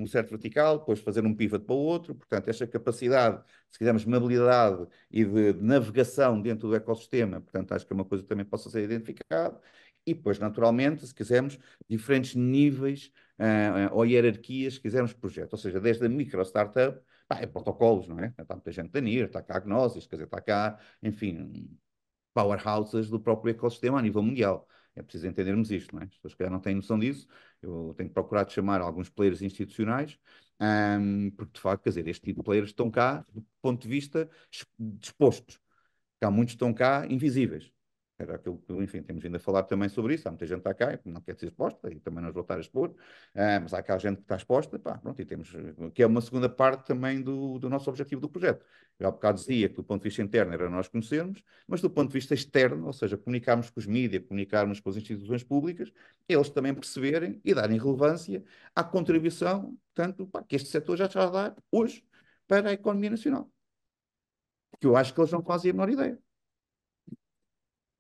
Speaker 2: num, certo vertical, depois fazer um pivot para o outro, portanto, esta capacidade, se quisermos, de mobilidade e de, navegação dentro do ecossistema, portanto, acho que é uma coisa que também possa ser identificada, e depois, naturalmente, se quisermos, diferentes níveis uh, ou hierarquias, se quisermos, projeto, ou seja, desde a micro startup é protocolos, não é? Está muita gente da NIR, está cá a Gnosis, quer dizer, está cá, enfim, powerhouses do próprio ecossistema a nível mundial. É preciso entendermos isto, não é? As pessoas que não têm noção disso, eu tenho procurado chamar alguns players institucionais, um, porque de facto, quer dizer, este tipo de players estão cá do ponto de vista dispostos. há muitos que estão cá invisíveis. Era aquilo que, enfim, temos vindo a falar também sobre isso. Há muita gente que está cá e não quer ser exposta, e também não vou estar a expor, ah, mas há aquela gente que está exposta, pá, pronto, e temos, que é uma segunda parte também do, do nosso objetivo do projeto. Eu há bocado dizia que do ponto de vista interno era nós conhecermos, mas do ponto de vista externo, ou seja, comunicarmos com os mídias, comunicarmos com as instituições públicas, eles também perceberem e darem relevância à contribuição, tanto pá, que este setor já está a dar hoje para a economia nacional. Que eu acho que eles não fazem a menor ideia.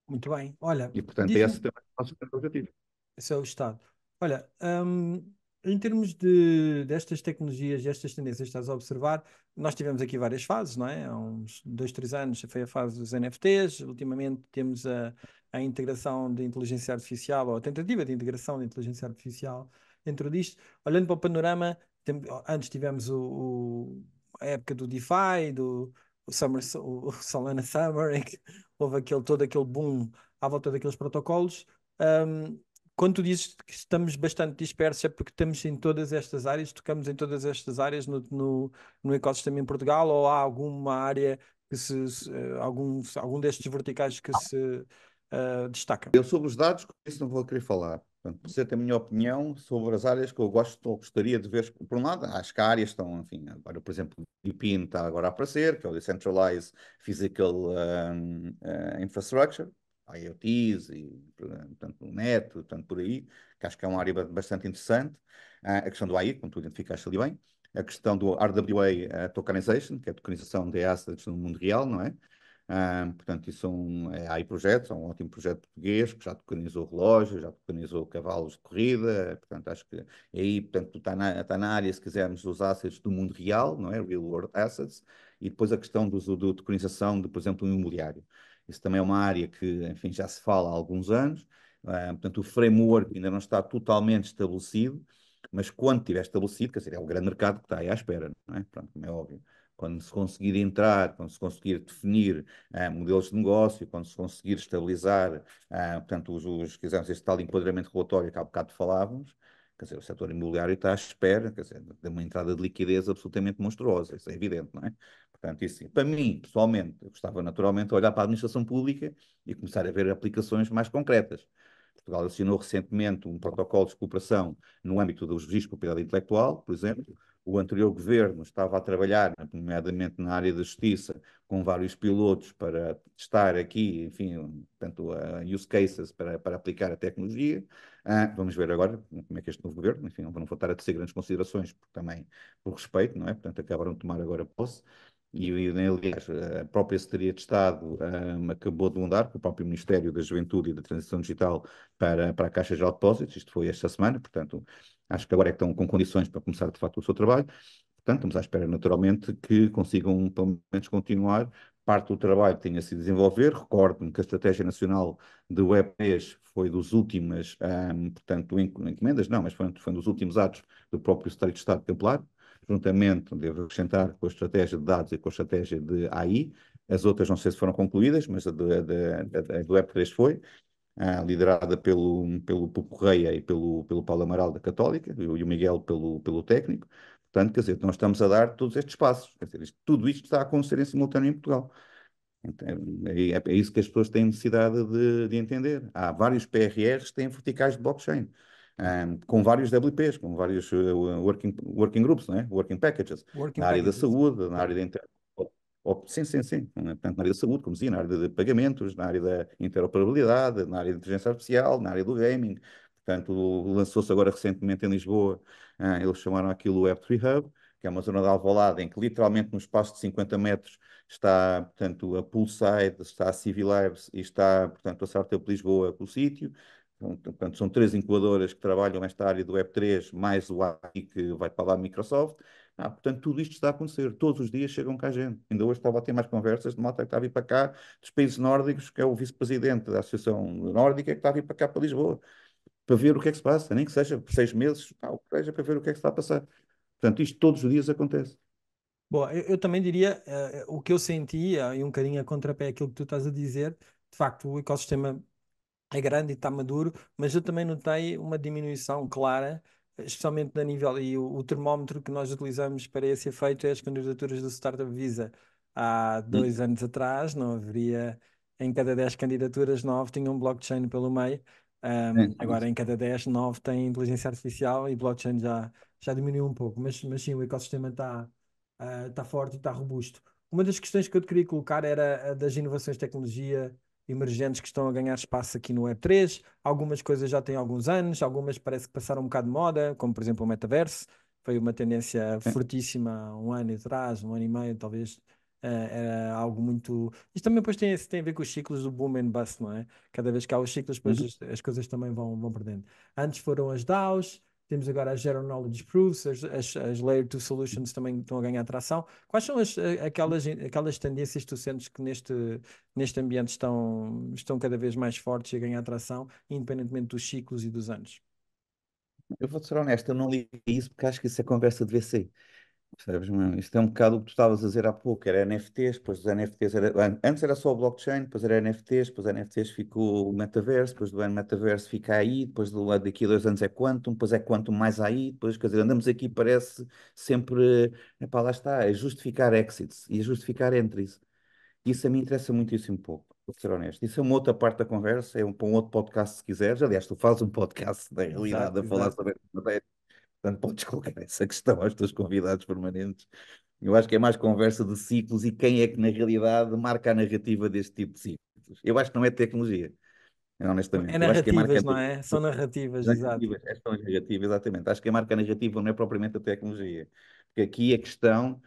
Speaker 1: Muito bem. Olha, e portanto, é
Speaker 2: esse também o nosso objetivo. Esse é o Estado.
Speaker 1: Olha, um, em termos de, destas tecnologias, destas tendências que estás a observar, nós tivemos aqui várias fases, não é? Há uns dois, três anos foi a fase dos NFTs, ultimamente temos a, a integração de inteligência artificial, ou a tentativa de integração de inteligência artificial dentro disto. Olhando para o panorama, tem, antes tivemos o, o, a época do DeFi, do, o, Summer, o Solana Summer, em que houve aquele, todo aquele boom à volta daqueles protocolos. Um, quando tu dizes que estamos bastante dispersos é porque estamos em todas estas áreas, tocamos em todas estas áreas no, no, no ecossistema em Portugal ou há alguma área que se, se eh, algum, algum destes verticais que se uh,
Speaker 2: Eu sobre os dados, isso não vou querer falar. Portanto, ter a minha opinião sobre as áreas que eu gosto ou gostaria de ver. Por um lado, acho que áreas estão, enfim, agora, por exemplo, o DPIN está agora a aparecer, que é o Decentralized Physical um, uh, eh, Infrastructure, IoTs e, portanto, o NET, portanto, por aí, que acho que é uma área bastante interessante. Uh, a questão do AI, como tu identificaste ali bem. A questão do RWA uh, eh, Tokenization, que é a tokenização de assets no mundo real, não é? Um, portanto, isso é um, é, há projetos, é um ótimo projeto português que já tokenizou relógios, já tokenizou cavalos de corrida, portanto, acho que aí portanto, está, na, na área, se quisermos, dos assets do mundo real, não é? Real world assets, e depois a questão do, do tokenização de, por exemplo, um imobiliário. Isso também é uma área que, enfim, já se fala há alguns anos, um, portanto, o framework ainda não está totalmente estabelecido, mas quando estiver estabelecido, quer dizer, é o grande mercado que está aí à espera, não é? Pronto, como é óbvio quando se conseguir entrar, quando se conseguir definir eh, modelos de negócio, quando se conseguir estabilizar, eh, portanto, os, os, quisermos, este tal enquadramento relatório que há bocado falávamos, quer dizer, o setor imobiliário está à espera, quer dizer, de uma entrada de liquidez absolutamente monstruosa, isso é evidente, não é? Portanto, isso, para mim, pessoalmente, eu gostava naturalmente de olhar para a administração pública e começar a ver aplicações mais concretas. Portugal assinou recentemente um protocolo de cooperação no âmbito dos registros de propriedade intelectual, por exemplo, o anterior governo estava a trabalhar, nomeadamente na área da justiça, com vários pilotos para testar aqui, enfim, tanto a ah, use cases para, para aplicar a tecnologia. Ah, vamos ver agora como é que este novo governo, enfim, não vou estar a tecer grandes considerações, porque também por respeito, não é? Portanto, acabaram de tomar agora posse. E, aliás, a própria Secretaria de Estado um, ah, acabou de mudar, com o próprio Ministério da Juventude e da Transição Digital para, para a Caixa de Depósitos, isto foi esta semana, portanto, Acho que agora é que estão com condições para começar, de facto, o seu trabalho. Portanto, estamos à espera, naturalmente, que consigam, pelo menos, continuar parte do trabalho tenha sido desenvolver. Recordo-me que a Estratégia Nacional de Web 3 foi dos últimos, um, portanto, encomendas, não, mas foi, foi um dos últimos atos do próprio Secretário de Estado Templar, juntamente, devo acrescentar, com a Estratégia de Dados e com a Estratégia de AI. As outras não sei se foram concluídas, mas a, de, a, de, a do Web3 foi. Eh, liderada pelo, pelo Pupo Correia e pelo, pelo Paulo Amaral da Católica, e o Miguel pelo, pelo técnico. Portanto, quer dizer, nós estamos a dar todos estes passos. Quer dizer, isto, tudo isto está a acontecer em simultâneo em Portugal. Então, é, é, é isso que as pessoas têm necessidade de, de entender. Há vários PRRs que têm verticais de blockchain. Um, eh, com vários WPs, com vários uh, working, working groups, né? working packages, working na área packages. da saúde, na área da internet sim, sim, sim. tanto na área da saúde, como dizia, na área de pagamentos, na área da interoperabilidade, na área de inteligência artificial, na área do gaming. Portanto, lançou-se agora recentemente em Lisboa, ah, eles chamaram aquilo o Web3 Hub, que é uma zona de Alvalade em que literalmente no espaço de 50 metros está, portanto, a Poolside, está a Civilabs e está, portanto, a Startup Lisboa o sítio. Portanto, são três incubadoras que trabalham nesta área do Web3, mais o AI que vai para lá a Microsoft. Ah, portanto, tudo isto está a acontecer. Todos os dias chegam cá gente. Ainda hoje estava a ter mais conversas de malta que estava a vir para cá, dos países nórdicos, que é o vice-presidente da Associação Nórdica, que está a vir para cá, para Lisboa, para ver o que é que se passa, nem que seja por seis meses, ah, o que seja, para ver o que é que está a passar. Portanto, isto todos os dias acontece.
Speaker 1: Bom, eu, eu também diria, uh, o que eu sentia, e um bocadinho a contrapé aquilo que tu estás a dizer, de facto, o ecossistema é grande e está maduro, mas eu também notei uma diminuição clara especialmente na nível, e o, o, termómetro que nós utilizamos para esse efeito é as candidaturas do Startup Visa. Há hum. dois anos atrás, não haveria, em cada dez candidaturas, nove tinham blockchain pelo meio. Um, é, agora, em cada dez nove têm inteligência artificial e blockchain já, já diminuiu um pouco, mas, mas sim, o ecossistema está uh, ah, tá forte e está robusto. Uma das questões que eu te queria colocar era a das inovações de tecnologia emergentes que estão a ganhar espaço aqui no Web3. Algumas coisas já têm alguns anos, algumas parece que passaram um bocado de moda, como por exemplo o metaverso. Foi uma tendência é. fortíssima um ano atrás, um ano e meio, talvez. Eh, era algo muito. Isto também depois tem, tem a ver com os ciclos do boom and bust, não é? Cada vez que há os ciclos, depois uhum. as, as, coisas também vão, vão perdendo. Antes foram as DAOs, temos agora as Zero Knowledge Proofs, as, as, as Layer 2 Solutions também estão a ganhar tração. Quais são as, eh, aquelas, aquelas tendências que tu sentes que neste, neste ambiente estão, estão cada vez mais fortes e a ganhar tração, independentemente dos ciclos e dos anos?
Speaker 2: Eu vou ser honesto, eu não li isso porque acho que isso é conversa de VC. Percebes mesmo? Isto é um bocado o que tu estavas a dizer há pouco, era NFTs, depois dos NFTs era... antes era só o blockchain, depois era NFTs, depois NFTs ficou o metaverso, depois do metaverso fica aí, depois do, daqui a dois anos é quantum, depois é quantum mais aí, depois, quer dizer, andamos aqui, parece sempre, para lá está, é justificar exits e é justificar entries. Isso a mim interessa muitíssimo pouco, vou ser honesto. Isso é uma outra parte da conversa, é um, para um outro podcast se quiseres, aliás, tu fazes um podcast da realidade exato, a falar exato. sobre Portanto, podes colocar essa questão aos teus convidados permanentes. Eu acho que é mais conversa de ciclos e quem é que, na realidade, marca a narrativa deste tipo de ciclos. Eu acho que não é tecnologia. Honestamente. É, é, é? narrativas, é não é? São narrativas, narrativas exato. São narrativas, exatamente. Acho que a é marca narrativa não é propriamente a tecnologia. Porque aqui a questão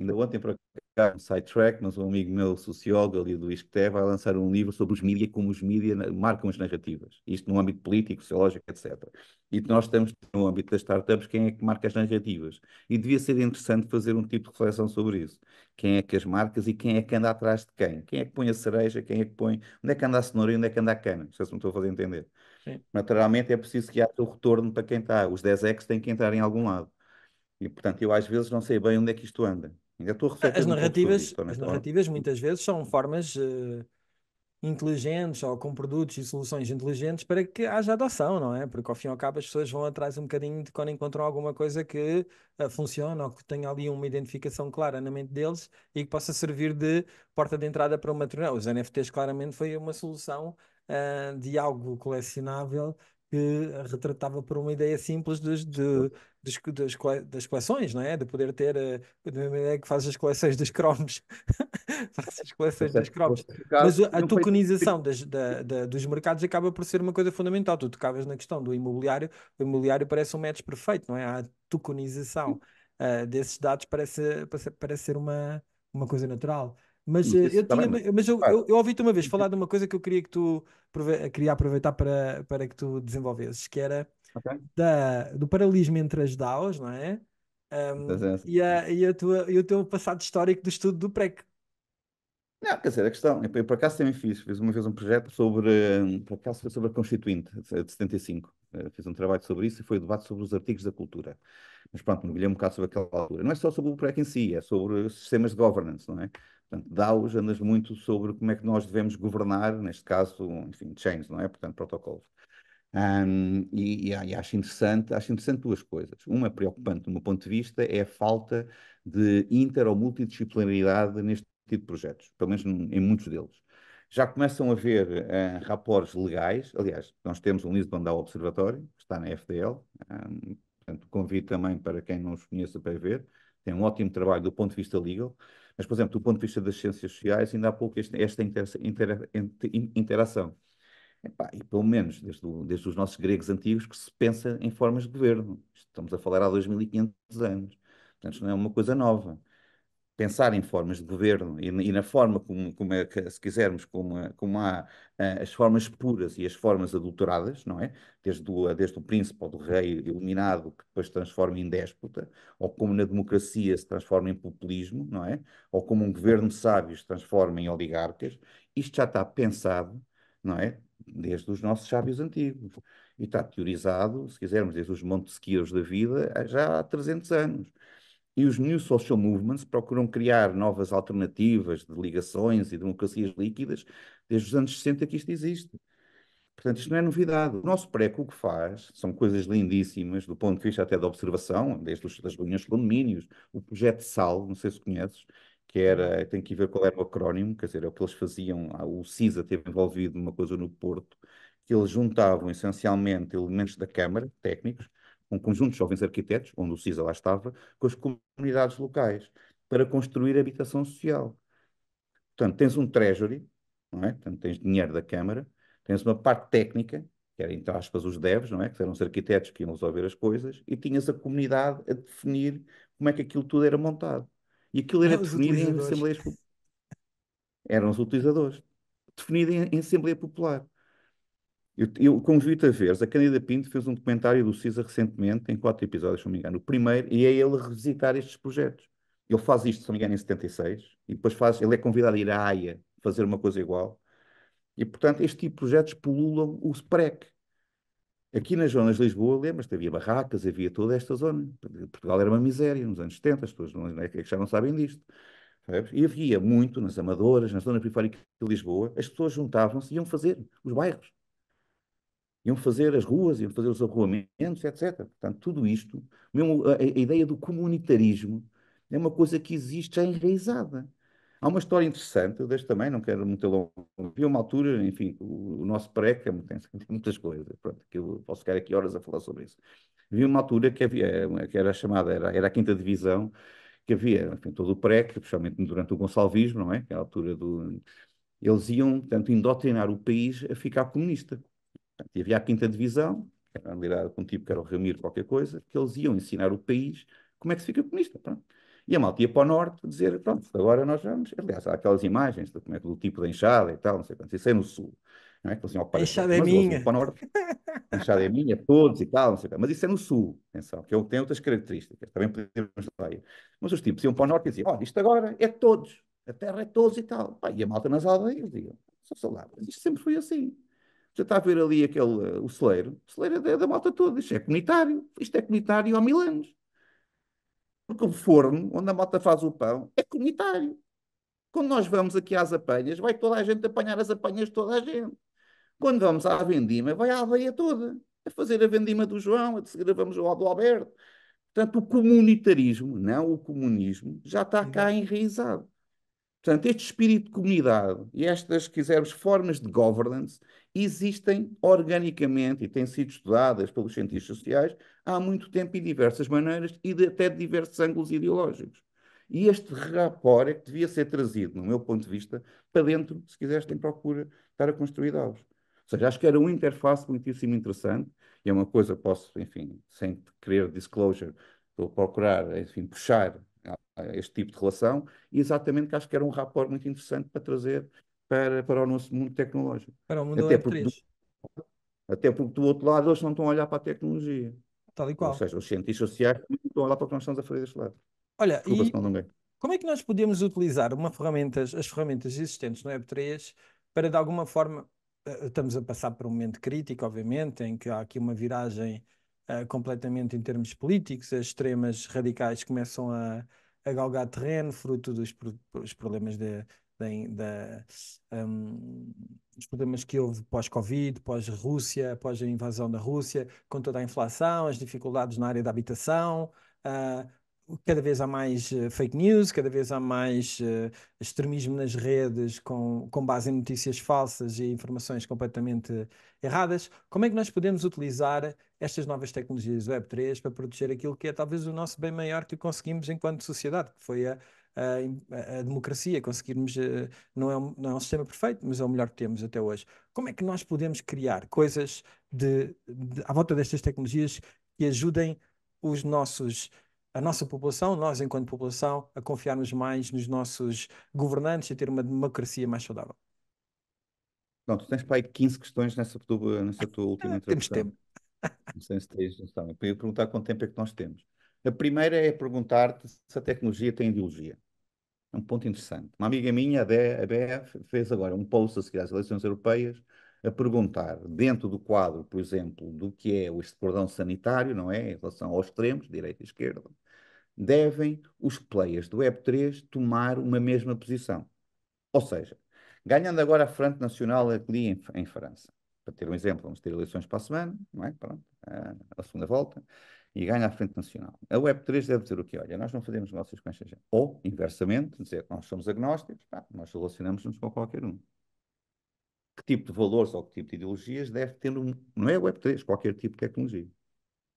Speaker 2: Ainda ontem, para cá, no Sidetrack, mas um amigo meu, sociólogo ali, Luís Queté, vai lançar um livro sobre os mídias, como os mídias marcam as narrativas. Isto no âmbito político, sociológico, etc. E nós estamos no âmbito das startups, quem é que marca as narrativas? E devia ser interessante fazer um tipo de reflexão sobre isso. Quem é que as marcas e quem é que anda atrás de quem? Quem é que põe a cereja? Quem é que põe... Onde é que anda a cenoura e onde é que anda a cana? Não sei se me estou a fazer entender. Sim. Naturalmente é preciso que haja o retorno para quem está. Os 10x têm que entrar em algum lado. E, portanto, eu às vezes não sei bem onde é que isto anda. Ainda estou a As narrativas, as narrativas
Speaker 1: muitas vezes são formas uh, inteligentes ou com produtos e soluções inteligentes para que haja adoção, não é? Porque ao fim e ao cabo as pessoas vão atrás um bocadinho de quando encontram alguma coisa que uh, funciona ou que tenha ali uma identificação clara na mente deles e que possa servir de porta de entrada para uma turnê. Os NFTs claramente foi uma solução uh, de algo colecionável que retratava por uma ideia simples dos de das, das, das coleções, não é? De poder ter. A eh, mesma ideia que faz as coleções dos cromos. faz as coleções dos cromos. Mas a tokenização das, da, da, dos mercados acaba por ser uma coisa fundamental. Tu tocavas na questão do imobiliário. O imobiliário parece um método perfeito, não é? A tokenização uh, desses dados parece, parece ser uma, uma coisa natural. Mas, hum, eh, eu, tinha, mas eu, eu, eu ouvi-te uma vez uhum. falar de uma coisa que eu queria que tu queria aproveitar para, para que tu desenvolvesses, que era okay. da, do paralelismo entre as DAOs, não é? Um, e, a, e, a tua, e o teu passado histórico do estudo do PREC.
Speaker 2: Não, quer dizer, a questão, eu por acaso também fiz, fiz uma vez um projeto sobre, por acaso foi sobre a Constituinte de 75, eh, fiz um trabalho sobre isso e foi o debate sobre os artigos da cultura. Mas pronto, mergulhei um bocado sobre aquela altura. Não é só sobre o PREC em si, é sobre sistemas de governance, não é? Portanto, DAOs andas muito sobre como é que nós devemos governar, neste caso, enfim, chains, não é? Portanto, protocolos. Um, e, e, e, acho interessante, acho interessante duas coisas. Uma preocupante do meu ponto de vista é a falta de inter ou multidisciplinaridade neste tipo de projetos, pelo menos em, muitos deles. Já começam a haver uh, eh, rapores legais, aliás, nós temos um Lisbon da Observatório, que está na FDL, um, portanto convido também para quem não os conheça para ver, tem um ótimo trabalho do ponto de vista legal, mas, por exemplo, do ponto de vista das ciências sociais, ainda há pouco este, esta interação Epá, e pelo menos desde, o, desde, os nossos gregos antigos que se pensa em formas de governo. Estamos a falar há 2.500 anos. Portanto, não é uma coisa nova. Pensar em formas de governo e, e na forma como, como é, se quisermos, como, como há uh, as formas puras e as formas adulteradas, não é? Desde o, desde o príncipe ou do rei iluminado que depois se transforma em déspota, ou como na democracia se transforma em populismo, não é? Ou como um governo sábio se transforma em oligarcas. Isto já está pensado, não é? desde os nossos sábios antigos. E está teorizado, se quisermos, desde os Montesquieus da vida, eh, já há 300 anos. E os New Social Movements procuram criar novas alternativas de ligações e democracias líquidas desde os anos 60 que isto existe. Portanto, isto não é novidade. O nosso pré o que faz são coisas lindíssimas, do ponto de vista até da observação, desde os, das reuniões de condomínios, o projeto SAL, não sei se conheces, que era, tem que ver qual era o acrónimo, quer dizer, é o que eles faziam, ah, o CISA teve envolvido uma coisa no Porto, que eles juntavam essencialmente elementos da Câmara, técnicos, um conjunto de jovens arquitetos, onde o CISA lá estava, com as comunidades locais, para construir habitação social. Portanto, tens um treasury, não é? Portanto, tens dinheiro da Câmara, tens uma parte técnica, que era, entre aspas, os devs, não é? Que eram os arquitetos que iam resolver as coisas, e tinhas a comunidade a definir como é que aquilo tudo era montado. E aquilo era definido em assembleias populares. Eram os utilizadores. Definido em, em Assembleia Popular. Eu, eu como a ver, a Candida Pinto fez um documentário do CISA recentemente, em quatro episódios, se não me engano. O primeiro, e é ele revisitar estes projetos. Ele faz isto, se não me engano, em 76, e depois faz, ele é convidado a ir à AIA fazer uma coisa igual. E, portanto, este tipo de projetos pululam o SPREC. Aqui nas zonas de Lisboa, lembras-te, havia barracas, havia toda esta zona. Portugal era uma miséria nos anos 70, as pessoas não, é, é já não sabem disto. Sabes? E havia muito nas Amadoras, na zona periférica de Lisboa, as pessoas juntavam-se e iam fazer os bairros. Iam fazer as ruas, iam fazer os arruamentos, etc. Portanto, tudo isto, mesmo a, a ideia do comunitarismo, é uma coisa que existe já enraizada. Há uma história interessante, deste também, não quero muito longo. Havia uma altura, enfim, o, nosso pré é tem, tem, muitas coisas, pronto, que eu posso ficar aqui horas a falar sobre isso. Havia uma altura que havia, que era chamada, era, era a quinta divisão, que havia, enfim, todo o PREC, especialmente durante o Gonçalvismo, não é? Que é a altura do... Eles iam, portanto, indoctrinar o país a ficar comunista. Portanto, havia a quinta divisão, que era liderada com um tipo que era o Ramiro qualquer coisa, que eles iam ensinar o país como é que se fica comunista, pronto. E a malta ia para o norte dizer, pronto, agora nós vamos. Aliás, há aquelas imagens do, como é, do tipo da enxada e tal, não sei quanto, isso é no sul. Não é? Então, assim, ó, enxada é minha. Para o norte, enxada é minha, todos e tal, não sei quanto. Mas isso é no sul, atenção, que é tem outras características, também podemos lá Mas os tipos iam para o norte e diziam, olha, isto agora é todos, a terra é todos e tal. Pá, e a malta nas aldeias diziam, só salários, isto sempre foi assim. Você está a ver ali aquele, eh, o celeiro, o celeiro é da, da malta toda, isto é comunitário, isto é comunitário há mil anos. Porque o forno, onde a malta faz o pão, é comunitário. Quando nós vamos aqui às apanhas, vai toda a gente apanhar as apanhas de toda a gente. Quando vamos à vendima, vai a aldeia toda a fazer a vendima do João, a seguir vamos ao do Alberto. Portanto, o comunitarismo, não o comunismo, já está cá uhum. enraizado. Portanto, este espírito de comunidade e estas, se quisermos, formas de governance existem organicamente e têm sido estudadas pelos cientistas sociais há muito tempo e diversas maneiras e de, até de diversos ângulos ideológicos. E este rapor é que devia ser trazido, no meu ponto de vista, para dentro, se quiseres, procura estar a construir algo. Ou seja, acho que era uma interface muitíssimo interessante, e é uma coisa, que posso, enfim, sem querer disclosure, estou a procurar, enfim, puxar este tipo de relação, e exatamente que acho que era um rapor muito interessante para trazer para, para o nosso mundo tecnológico. Para o mundo até porque, do, até porque do outro lado eles não estão a olhar para a tecnologia. Tal e qual. Ou seja, os cientistas sociais não estão a olhar para o que nós estamos a fazer deste lado. Olha, Desculpa, e...
Speaker 1: como é que nós podemos utilizar uma ferramentas, as ferramentas existentes no Web3 para de alguma forma eh, estamos a passar por um momento crítico, obviamente, em que há aqui uma viragem uh, completamente em termos políticos, as extremas radicais começam a, a galgar terreno, fruto dos pro, problemas de, de, um, dos problemas que houve pós-Covid, pós-Rússia, pós a invasão da Rússia, com toda a inflação, as dificuldades na área da habitação, uh, cada vez há mais uh, fake news, cada vez há mais uh, extremismo nas redes com, com base em notícias falsas e informações completamente erradas. Como é que nós podemos utilizar estas novas tecnologias Web3 para proteger aquilo que é talvez o nosso bem maior que conseguimos enquanto sociedade, que foi a a, a democracia, conseguirmos. Eh, não é, um, não é um sistema perfeito, mas é o melhor que temos até hoje. Como é que nós podemos criar coisas de, de à volta destas tecnologias que ajudem os nossos a nossa população, nós enquanto população, a confiarmos mais nos nossos governantes e ter uma democracia mais saudável?
Speaker 2: Não, tu tens para aí 15 questões nessa tua, nessa tua última introdução. Temos tempo. Não sei se tens noção. Eu podia perguntar quanto tempo é que nós temos. A primeira é perguntar-te se a tecnologia tem ideologia. É um ponto interessante. Uma amiga minha, a Bf, fez agora um post a seguir às eleições europeias a perguntar, dentro do quadro, por exemplo, do que é este cordão sanitário, não é? Em relação aos extremos, direita e esquerda, devem os players do Web3 tomar uma mesma posição. Ou seja, ganhando agora a Frente Nacional ali em, em França, para ter um exemplo, vamos ter eleições para a semana, não é? Pronto, a, a segunda volta e ganha a Frente Nacional. A Web3 deve dizer o que? Olha, nós não fazemos negócios com esta gente. Ou, inversamente, dizer que nós somos agnósticos, pá, nós relacionamos-nos com qualquer um. Que tipo de valores ou que tipo de ideologias deve ter, um, não é a Web3, qualquer tipo de tecnologia.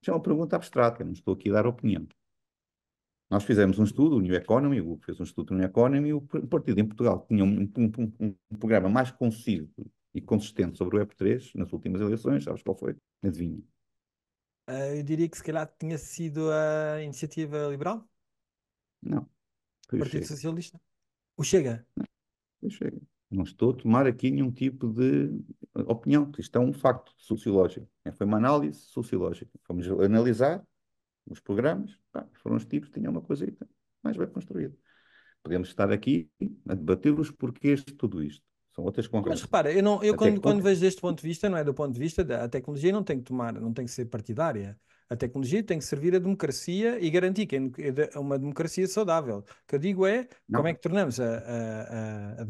Speaker 2: Isto é uma pergunta abstrata, não estou aqui a dar opinião. Nós fizemos um estudo, o New Economy, o fez um estudo do New Economy, o partido em Portugal tinha um, um, um, um programa mais conciso e consistente sobre o Web3 nas últimas eleições, sabes qual foi? Adivinha.
Speaker 1: Ah, eu diria que se calhar tinha sido a Iniciativa Liberal,
Speaker 2: Não, foi o Partido Chega.
Speaker 1: Socialista. O Chega. não
Speaker 2: o Chega. Não estou a tomar aqui nenhum tipo de ah, opinião. Isto é um facto sociológico. É, Foi uma análise sociológica. Fomos analisar os programas, pá, foram os tipos, tinham uma coisita mais bem construída. Podemos estar aqui a debater os porquês de tudo isto. São outras Mas repara,
Speaker 1: eu, não, eu quando, quando, vejo deste ponto de vista, não é do ponto de vista da tecnologia, não tem que tomar, não tem que ser partidária. A tecnologia tem que servir a democracia e garantir que é, é uma democracia saudável. O que eu digo é não. como é que tornamos a, a, a,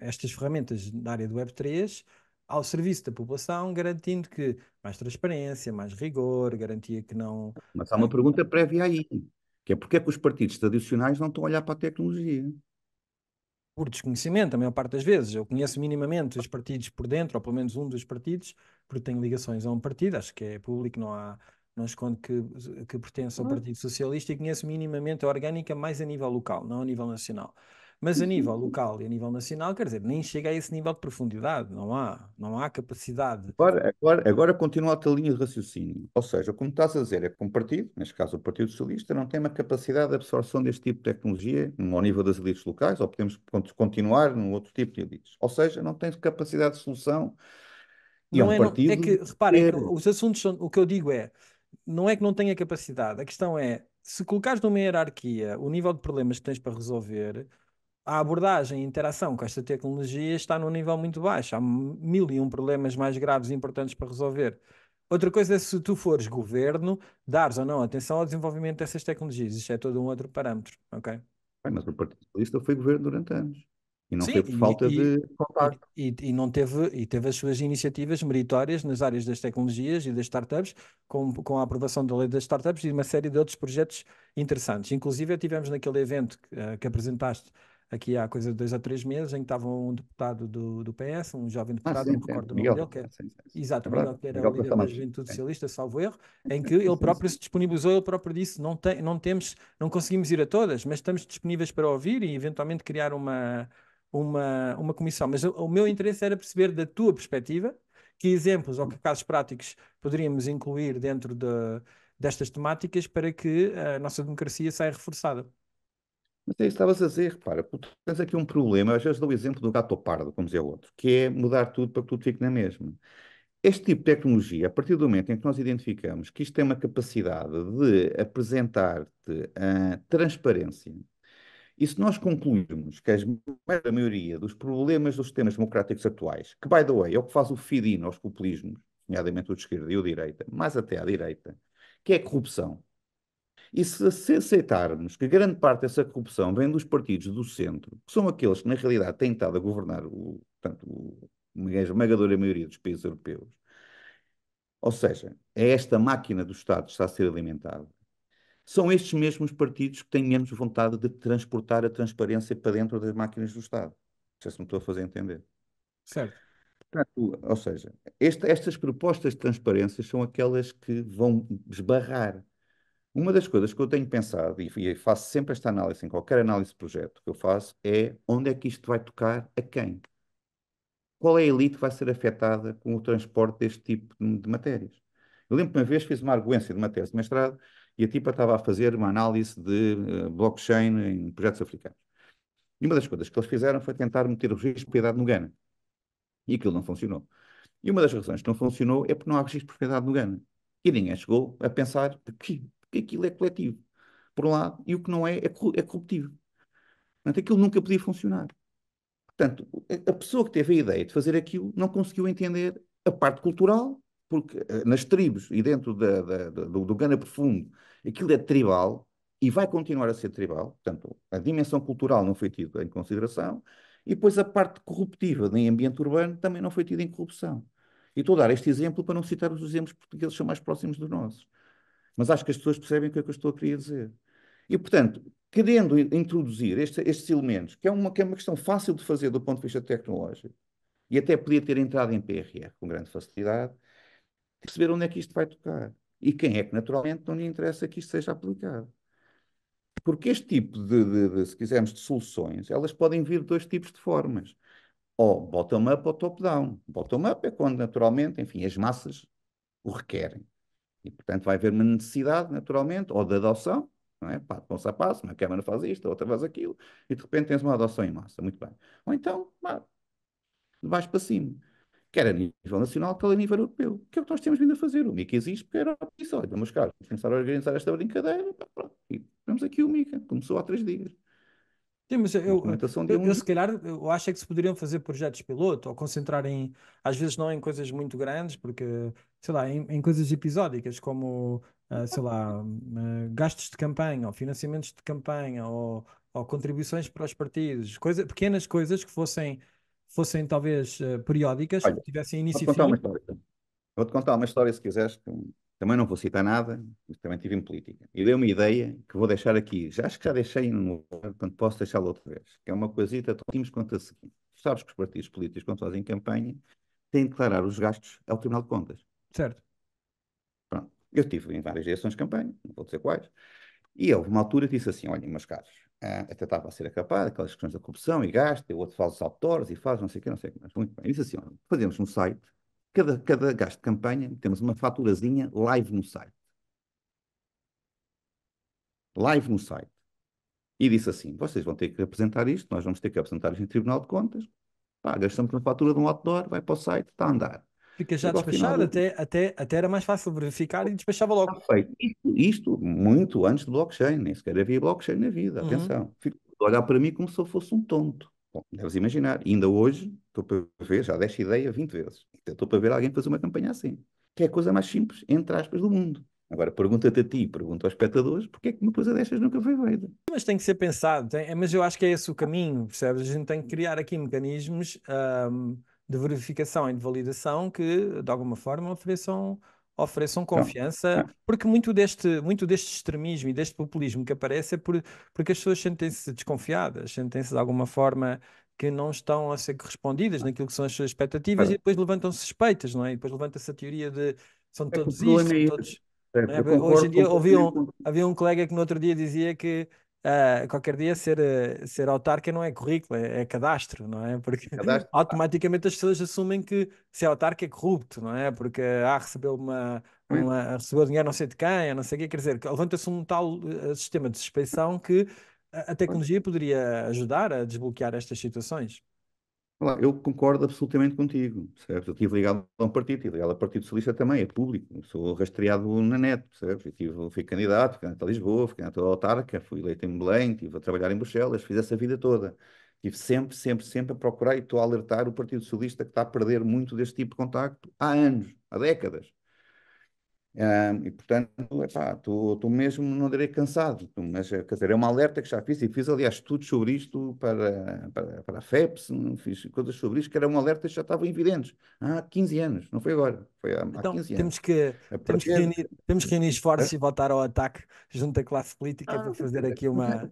Speaker 1: estas ferramentas da área do Web3 ao serviço da população, garantindo que mais transparência, mais rigor, garantia que não. Mas há uma pergunta
Speaker 2: prévia aí, que é porque é que os partidos tradicionais não estão a olhar
Speaker 1: para a tecnologia? por desconhecimento, a maior parte das vezes. Eu conheço minimamente os partidos por dentro, ou pelo menos um dos partidos, porque tenho ligações a um partido, acho que é público, não há. Não escondo que, que pertence ao uhum. Partido Socialista e conheço minimamente a orgânica mais a nível local, não a nível nacional. Mas a uhum. nível local e a nível nacional, quer dizer, nem chega a esse nível de profundidade, não há, não há capacidade.
Speaker 2: Agora, agora, agora continua a tua linha de raciocínio. Ou seja, como estás a dizer, é que um partido, neste caso o Partido Socialista, não tem uma capacidade de absorção deste tipo de tecnologia ao nível das elites locais, ou podemos continuar num outro tipo de elites. Ou seja, não tem capacidade de solução. E é é, não é, um partido não, é que, os
Speaker 1: assuntos são, o que eu digo é, não é que não tenha capacidade, a questão é, se colocares numa hierarquia o nível de problemas que tens para resolver, a abordagem e interação com esta tecnologia está num nível muito baixo. Há mil e um problemas mais graves e importantes para resolver. Outra coisa é se tu fores governo, dares ou não atenção ao desenvolvimento dessas tecnologias. Isto é todo um outro parâmetro, ok?
Speaker 2: Mas o Partido Socialista foi governo durante anos. E não Sim, teve falta e, de
Speaker 1: contato. E, e, não teve, e teve as suas iniciativas meritórias nas áreas das tecnologias e das startups, com, com a aprovação da lei das startups e uma série de outros projetos interessantes. Inclusive, tivemos naquele evento que, eh, que apresentaste aqui há coisa de dois a três meses, em que estava um deputado do, do PS, um jovem ah, deputado, ah, sim, não me recordo do nome dele, que, é, exato, é que era Miguel o líder da Juventude é. Socialista, salvo erro, em que ele próprio se disponibilizou, ele próprio disse, não, tem, não temos, não conseguimos ir a todas, mas estamos disponíveis para ouvir e eventualmente criar uma, uma, uma comissão. Mas o, o meu interesse era perceber da tua perspectiva, que exemplos ou que casos práticos poderíamos incluir dentro de, destas temáticas para que eh, a nossa democracia saia reforçada.
Speaker 2: Mas aí é estavas a dizer, repara, tens aqui um problema, eu às vezes dou o exemplo do gato pardo, como dizia o outro, que é mudar tudo para que tudo fique na mesma. Este tipo de tecnologia, a partir do momento em que nós identificamos que isto tem uma capacidade de apresentar-te a ah, transparência, e se nós concluirmos que a maioria dos problemas dos sistemas democráticos atuais, que, by the way, é o que faz o feed-in aos populismos, nomeadamente o de esquerda e o de direita, mais até à direita, que é a corrupção. E se, se aceitarmos que grande parte dessa corrupção vem dos partidos do centro, que são aqueles que na realidade têm estado a governar o, portanto, o, a esmagadora maioria dos países europeus, ou seja, é esta máquina do Estado que está a ser alimentada, são estes mesmos partidos que têm menos vontade de transportar a transparência para dentro das máquinas do Estado. Não sei se me estou a fazer entender. Certo. Portanto, ou seja, este, estas propostas de transparência são aquelas que vão esbarrar uma das coisas que eu tenho pensado, e faço sempre esta análise em qualquer análise de projeto que eu faço, é onde é que isto vai tocar a quem? Qual é a elite que vai ser afetada com o transporte deste tipo de matérias? Eu lembro que uma vez fiz uma arguência de uma tese de mestrado e a tipa estava a fazer uma análise de eh, blockchain em projetos africanos. E uma das coisas que eles fizeram foi tentar meter o registro de propriedade no Ghana. E aquilo não funcionou. E uma das razões que não funcionou é porque não há registro de propriedade no Ghana. E ninguém chegou a pensar que que aquilo é coletivo, por um lado, e o que não é, é, corruptivo. É Portanto, aquilo nunca podia funcionar. Portanto, a pessoa que teve a ideia de fazer aquilo não conseguiu entender a parte cultural, porque eh, nas tribos e dentro da, da, do, do Gana Profundo, aquilo é tribal e vai continuar a ser tribal. Portanto, a dimensão cultural não foi tida em consideração e depois a parte corruptiva do ambiente urbano também não foi tida em corrupção. E estou a dar este exemplo para não citar os exemplos portugueses que são mais próximos dos nossos. Mas acho que as pessoas percebem o que é que eu estou a querer dizer. E, portanto, querendo introduzir este, estes elementos, que é, uma, que é uma questão fácil de fazer do ponto de vista tecnológico, e até podia ter entrado em PRR com grande facilidade, perceber onde é que isto vai tocar. E quem é que, naturalmente, não lhe interessa que isto seja aplicado. Porque este tipo de, de, de se quisermos, de soluções, elas podem vir de dois tipos de formas. Ou bottom-up ou top-down. Bottom-up é quando, naturalmente, enfim, as massas o requerem. E, portanto, vai haver uma necessidade, naturalmente, ou de adoção, não é? Passo a passo, uma Câmara faz isto, outra faz aquilo, e de repente tens uma adoção em massa. Muito bem. Ou então, de baixo para cima. Quer a nível nacional, quer a nível europeu. O que é que nós temos vindo a fazer? O MICA existe porque era Europa disse: olha, vamos cá, começar a organizar esta brincadeira, pá, pronto. E temos aqui o MICA. Começou há três dias. Sim, mas eu, eu, eu, se calhar eu
Speaker 1: acho é que se poderiam fazer projetos piloto ou concentrar em, às vezes não em coisas muito grandes, porque, sei lá, em, em coisas episódicas como, uh, sei lá, uh, gastos de campanha ou financiamentos de campanha ou, ou contribuições para os partidos, coisa, pequenas coisas que fossem, fossem talvez uh, periódicas, Olha, que tivessem início e
Speaker 2: fim. Vou-te contar uma história se quiseres, também não vou citar nada, também tive em política. E dei uma ideia que vou deixar aqui. Já acho que já deixei no portanto posso deixá-la outra vez. Que é uma coisita, simples quanto a seguinte. Sabes que os partidos políticos, quando fazem campanha, têm de declarar os gastos ao Tribunal de Contas. Certo. Pronto. Eu tive em várias direções de campanha, não vou dizer quais, e houve uma altura que disse assim: olhem, meus caros, ah, até estava a ser acabado, aquelas questões da corrupção e gasto, e o outro faz os autores e faz não sei o que, não sei o que mais. Muito bem. disse assim: olha, fazemos um site Cada, cada gasto de campanha, temos uma faturazinha live no site. Live no site. E disse assim: vocês vão ter que apresentar isto, nós vamos ter que apresentar isto em Tribunal de Contas. Pá, gastamos uma fatura de um outdoor, vai para o site, está a andar.
Speaker 1: Fica já despachado, até, até, até era mais fácil verificar e despachava logo.
Speaker 2: Perfeito. Isto, isto, muito antes do blockchain, nem sequer havia blockchain na vida, uhum. atenção. Fico a olhar para mim como se eu fosse um tonto. Bom, deves imaginar, ainda hoje Estou para ver, já deste ideia 20 vezes. Então, estou para ver alguém fazer uma campanha assim. Que é a coisa mais simples, entre aspas, do mundo. Agora, pergunta-te a ti, pergunta aos espectadores, porque é que uma coisa destas nunca foi feita?
Speaker 1: Mas tem que ser pensado, tem, mas eu acho que é esse o caminho, percebes? A gente tem que criar aqui mecanismos um, de verificação e de validação que, de alguma forma, ofereçam, ofereçam confiança, não, não. porque muito deste, muito deste extremismo e deste populismo que aparece é por, porque as pessoas sentem-se desconfiadas, sentem-se de alguma forma que não estão a ser correspondidas naquilo que são as suas expectativas e depois levantam suspeitas, não é? E depois levanta-se a teoria de são é é todos é são todos. É, é? Hoje em dia um, havia um colega que no outro dia dizia que uh, qualquer dia ser, eh, ser autarca não é currículo, é, é cadastro, não é? Porque é cadastro. automaticamente as pessoas assumem que ser autarca é corrupto, não é? Porque ah, recebeu uma, uma recebeu dinheiro não sei de quem, não sei o que quer dizer, levanta-se um tal eh, sistema de suspeição que a tecnologia poderia ajudar a desbloquear estas situações?
Speaker 2: Eu concordo absolutamente contigo, percebes? Eu estive ligado a um partido, estive ligado ao Partido Socialista também, é público, sou rastreado na net, percebes? Eu fui candidato, fui candidato a Lisboa, fui candidato a autarca, fui eleito em Belém, estive a trabalhar em Bruxelas, fiz essa vida toda. Estive sempre, sempre, sempre a procurar e estou a alertar o Partido Socialista que está a perder muito deste tipo de contacto há anos, há décadas e portanto, estou mesmo, não direi cansado, mas eh, quer dizer, é uma alerta que já fiz e fiz, aliás, estudos sobre isto para, para, para a FEPS, fiz coisas sobre isto, que eram alertas que já estavam evidentes há 15 anos, não foi agora, foi há, então, há 15 temos anos. Que, temos, que reunir, temos que reunir esforços é? e voltar ao ataque junto à classe política
Speaker 1: ah, para fazer aqui uma.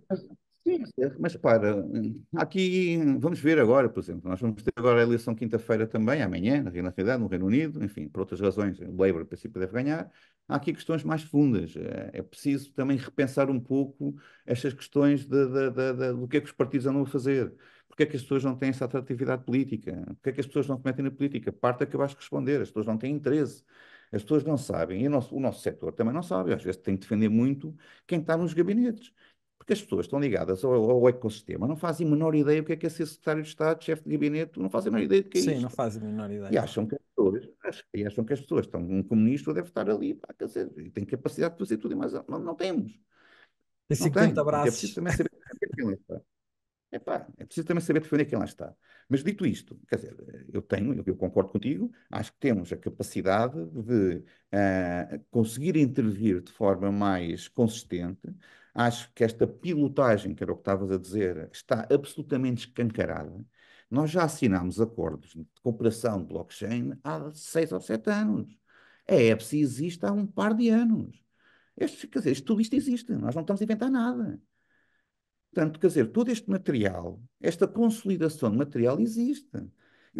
Speaker 2: Sim, mas é, para, hum, aqui vamos ver agora, por exemplo, nós vamos ter agora a eleição quinta-feira também, amanhã, na realidade, no Reino Unido, enfim, por outras razões, o Labour, a princípio, deve ganhar. Há aqui questões mais fundas. É, é preciso também repensar um pouco estas questões de, de, de, de do que é que os partidos andam a fazer. Porquê é que as pessoas não têm essa atratividade política? Porquê é que as pessoas não cometem na política? Parte é acabaste de responder, as pessoas não têm interesse. As pessoas não sabem, e o nosso, o nosso setor também não sabe, às vezes tem que defender muito quem está nos gabinetes. Porque as pessoas estão ligadas ao, ao ecossistema, não fazem a menor ideia o que é que é ser secretário de Estado, chefe de gabinete, não fazem a menor ideia do que é Sim, isto. não
Speaker 1: fazem a menor ideia. E acham
Speaker 2: que as pessoas, e acham que as pessoas estão, um comunista deve estar ali, pá, quer dizer, tem capacidade de fazer tudo e mais. Não, não temos. Tem 50 abraços. É preciso também saber quem lá está. pá, é preciso também saber defender quem lá está. Mas dito isto, quer dizer, eu tenho, eu, eu concordo contigo, acho que temos a capacidade de uh, conseguir intervir de forma mais consistente, Acho que esta pilotagem, que era o que estavas a dizer, está absolutamente escancarada. Nós já assinámos acordos de cooperação de blockchain há seis ou sete anos. A EPSI existe há um par de anos. Este, quer dizer, tudo isto existe, nós não estamos a inventar nada. Portanto, quer dizer, todo este material, esta consolidação de material existe. Eu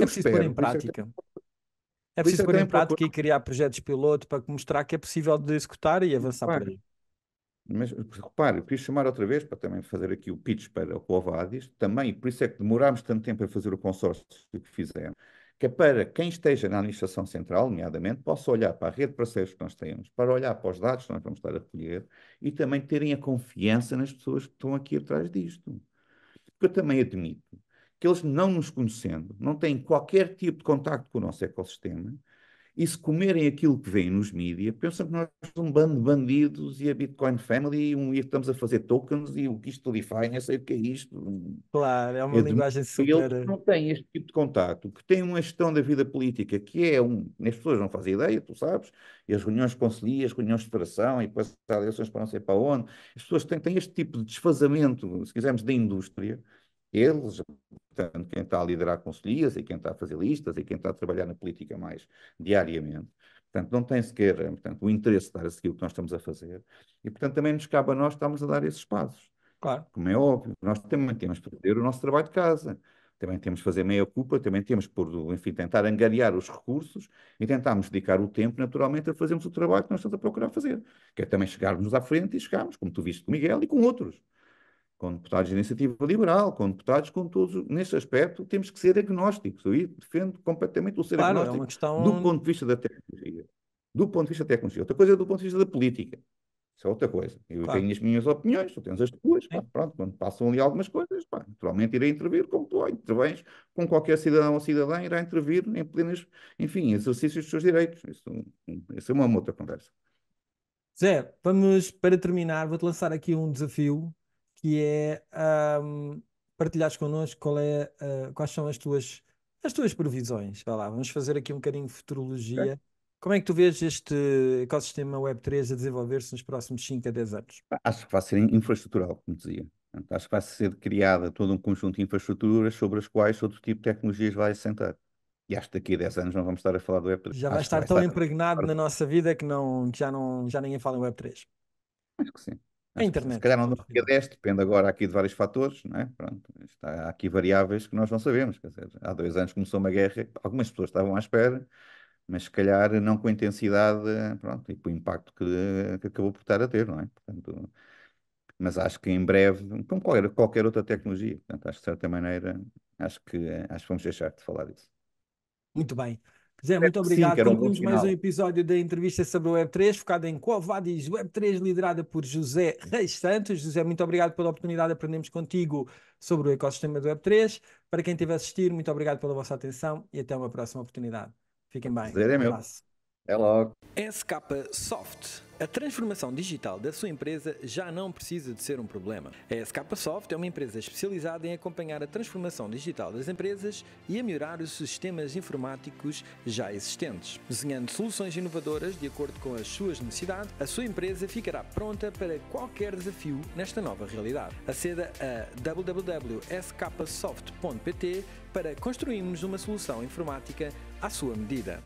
Speaker 2: é preciso espero, pôr em prática. É, é preciso pôr em
Speaker 1: prática e criar projetos piloto para mostrar que é possível de executar e avançar claro. por aí.
Speaker 2: Mas repare, eu queria chamar outra vez para também fazer aqui o pitch para o Ovadis, também, por isso é que demorámos tanto tempo a fazer o consórcio que fizemos, que é para quem esteja na administração central, nomeadamente, possa olhar para a rede de parceiros que nós temos, para olhar para os dados que nós vamos estar a colher e também terem a confiança nas pessoas que estão aqui atrás disto. Porque eu também admito que eles, não nos conhecendo, não têm qualquer tipo de contato com o nosso ecossistema, e se comerem aquilo que vem nos mídias, pensam que nós somos um bando de bandidos e a Bitcoin Family e estamos a fazer tokens e o que isto define nem sei o que é isto. Claro, é uma eu linguagem super... Ele que não tem este tipo de contato, que tem uma gestão da vida política, que é um... As pessoas não fazem ideia, tu sabes, e as reuniões de conselhia, as reuniões de federação, e depois as eleições para não sei para onde. As pessoas têm, têm este tipo de desfazamento, se quisermos, da indústria, eles, portanto, quem está a liderar conselhias e quem está a fazer listas e quem está a trabalhar na política mais diariamente. Portanto, não tem sequer portanto, o interesse de dar a seguir o que nós estamos a fazer. E, portanto, também nos cabe a nós estarmos a dar esses passos. Claro. Como é óbvio, nós também temos que fazer o nosso trabalho de casa. Também temos que fazer meia-culpa, também temos que, enfim, tentar angariar os recursos e tentarmos dedicar o tempo, naturalmente, a fazermos o trabalho que nós estamos a procurar fazer. Que é também chegarmos à frente e chegarmos, como tu viste com o Miguel e com outros com deputados de iniciativa liberal, com deputados, com todos. Neste aspecto, temos que ser agnósticos. Eu defendo completamente o ser claro, é agnóstico é questão... do ponto de vista da tecnologia. Do ponto de vista da tecnologia. Outra coisa é do ponto de vista da política. Isso é outra coisa. Eu claro. tenho as minhas opiniões, tu tens as tuas, pá, pronto, quando passam ali algumas coisas, pá, naturalmente irei intervir como tu intervens, com qualquer cidadão ou cidadã irá intervir em plenas, enfim, exercícios dos seus direitos. Isso, isso é uma, uma outra conversa. Zé, vamos para terminar, vou-te lançar aqui
Speaker 1: um desafio que é um, partilhares connosco qual é, uh, quais são as tuas, as tuas previsões. Vai lá, vamos fazer aqui um bocadinho de futurologia. Okay. Como é que tu vês este ecossistema Web3 a desenvolver-se nos próximos 5 a 10 anos?
Speaker 2: Acho que vai ser infraestrutural, como dizia. Acho que vai ser criada todo um conjunto de infraestruturas sobre as quais outro tipo de tecnologias vai assentar. E acho que daqui a 10 anos não vamos estar a falar do Web3. Já vai acho estar vai tão estar...
Speaker 1: impregnado na nossa vida que, não, que já, não, já ninguém fala em Web3.
Speaker 2: Acho que sim. É a internet. Se calhar não dá dia 10, depende agora aqui de vários fatores, não é? Pronto, está, há aqui variáveis que nós não sabemos. Quer dizer, há dois anos começou uma guerra, algumas pessoas estavam à espera, mas se calhar não com a intensidade pronto, e com o impacto que, que acabou por estar a ter, não é? Portanto, mas acho que em breve, como qualquer, qualquer outra tecnologia, portanto, acho que de certa maneira, acho que, acho que vamos deixar de falar disso.
Speaker 1: Muito bem. Zé, muito obrigado. Sim, Concluímos mais um episódio da entrevista sobre o Web3, focado em Covadis Web3, liderada por José Reis Santos. José, muito obrigado pela oportunidade. Aprendemos contigo sobre o ecossistema do Web3. Para quem estiver a assistir, muito obrigado pela vossa atenção e até uma próxima oportunidade. Fiquem bem. Prazer é meu. Até logo. SK Soft a transformação digital da sua empresa já não precisa de ser um problema. A Soft é uma empresa especializada em acompanhar a transformação digital das empresas e a melhorar os sistemas informáticos já existentes. Desenhando soluções inovadoras de acordo com as suas necessidades, a sua empresa ficará pronta para qualquer desafio nesta nova realidade. Aceda a www.skapasoft.pt para construirmos uma solução informática à sua medida.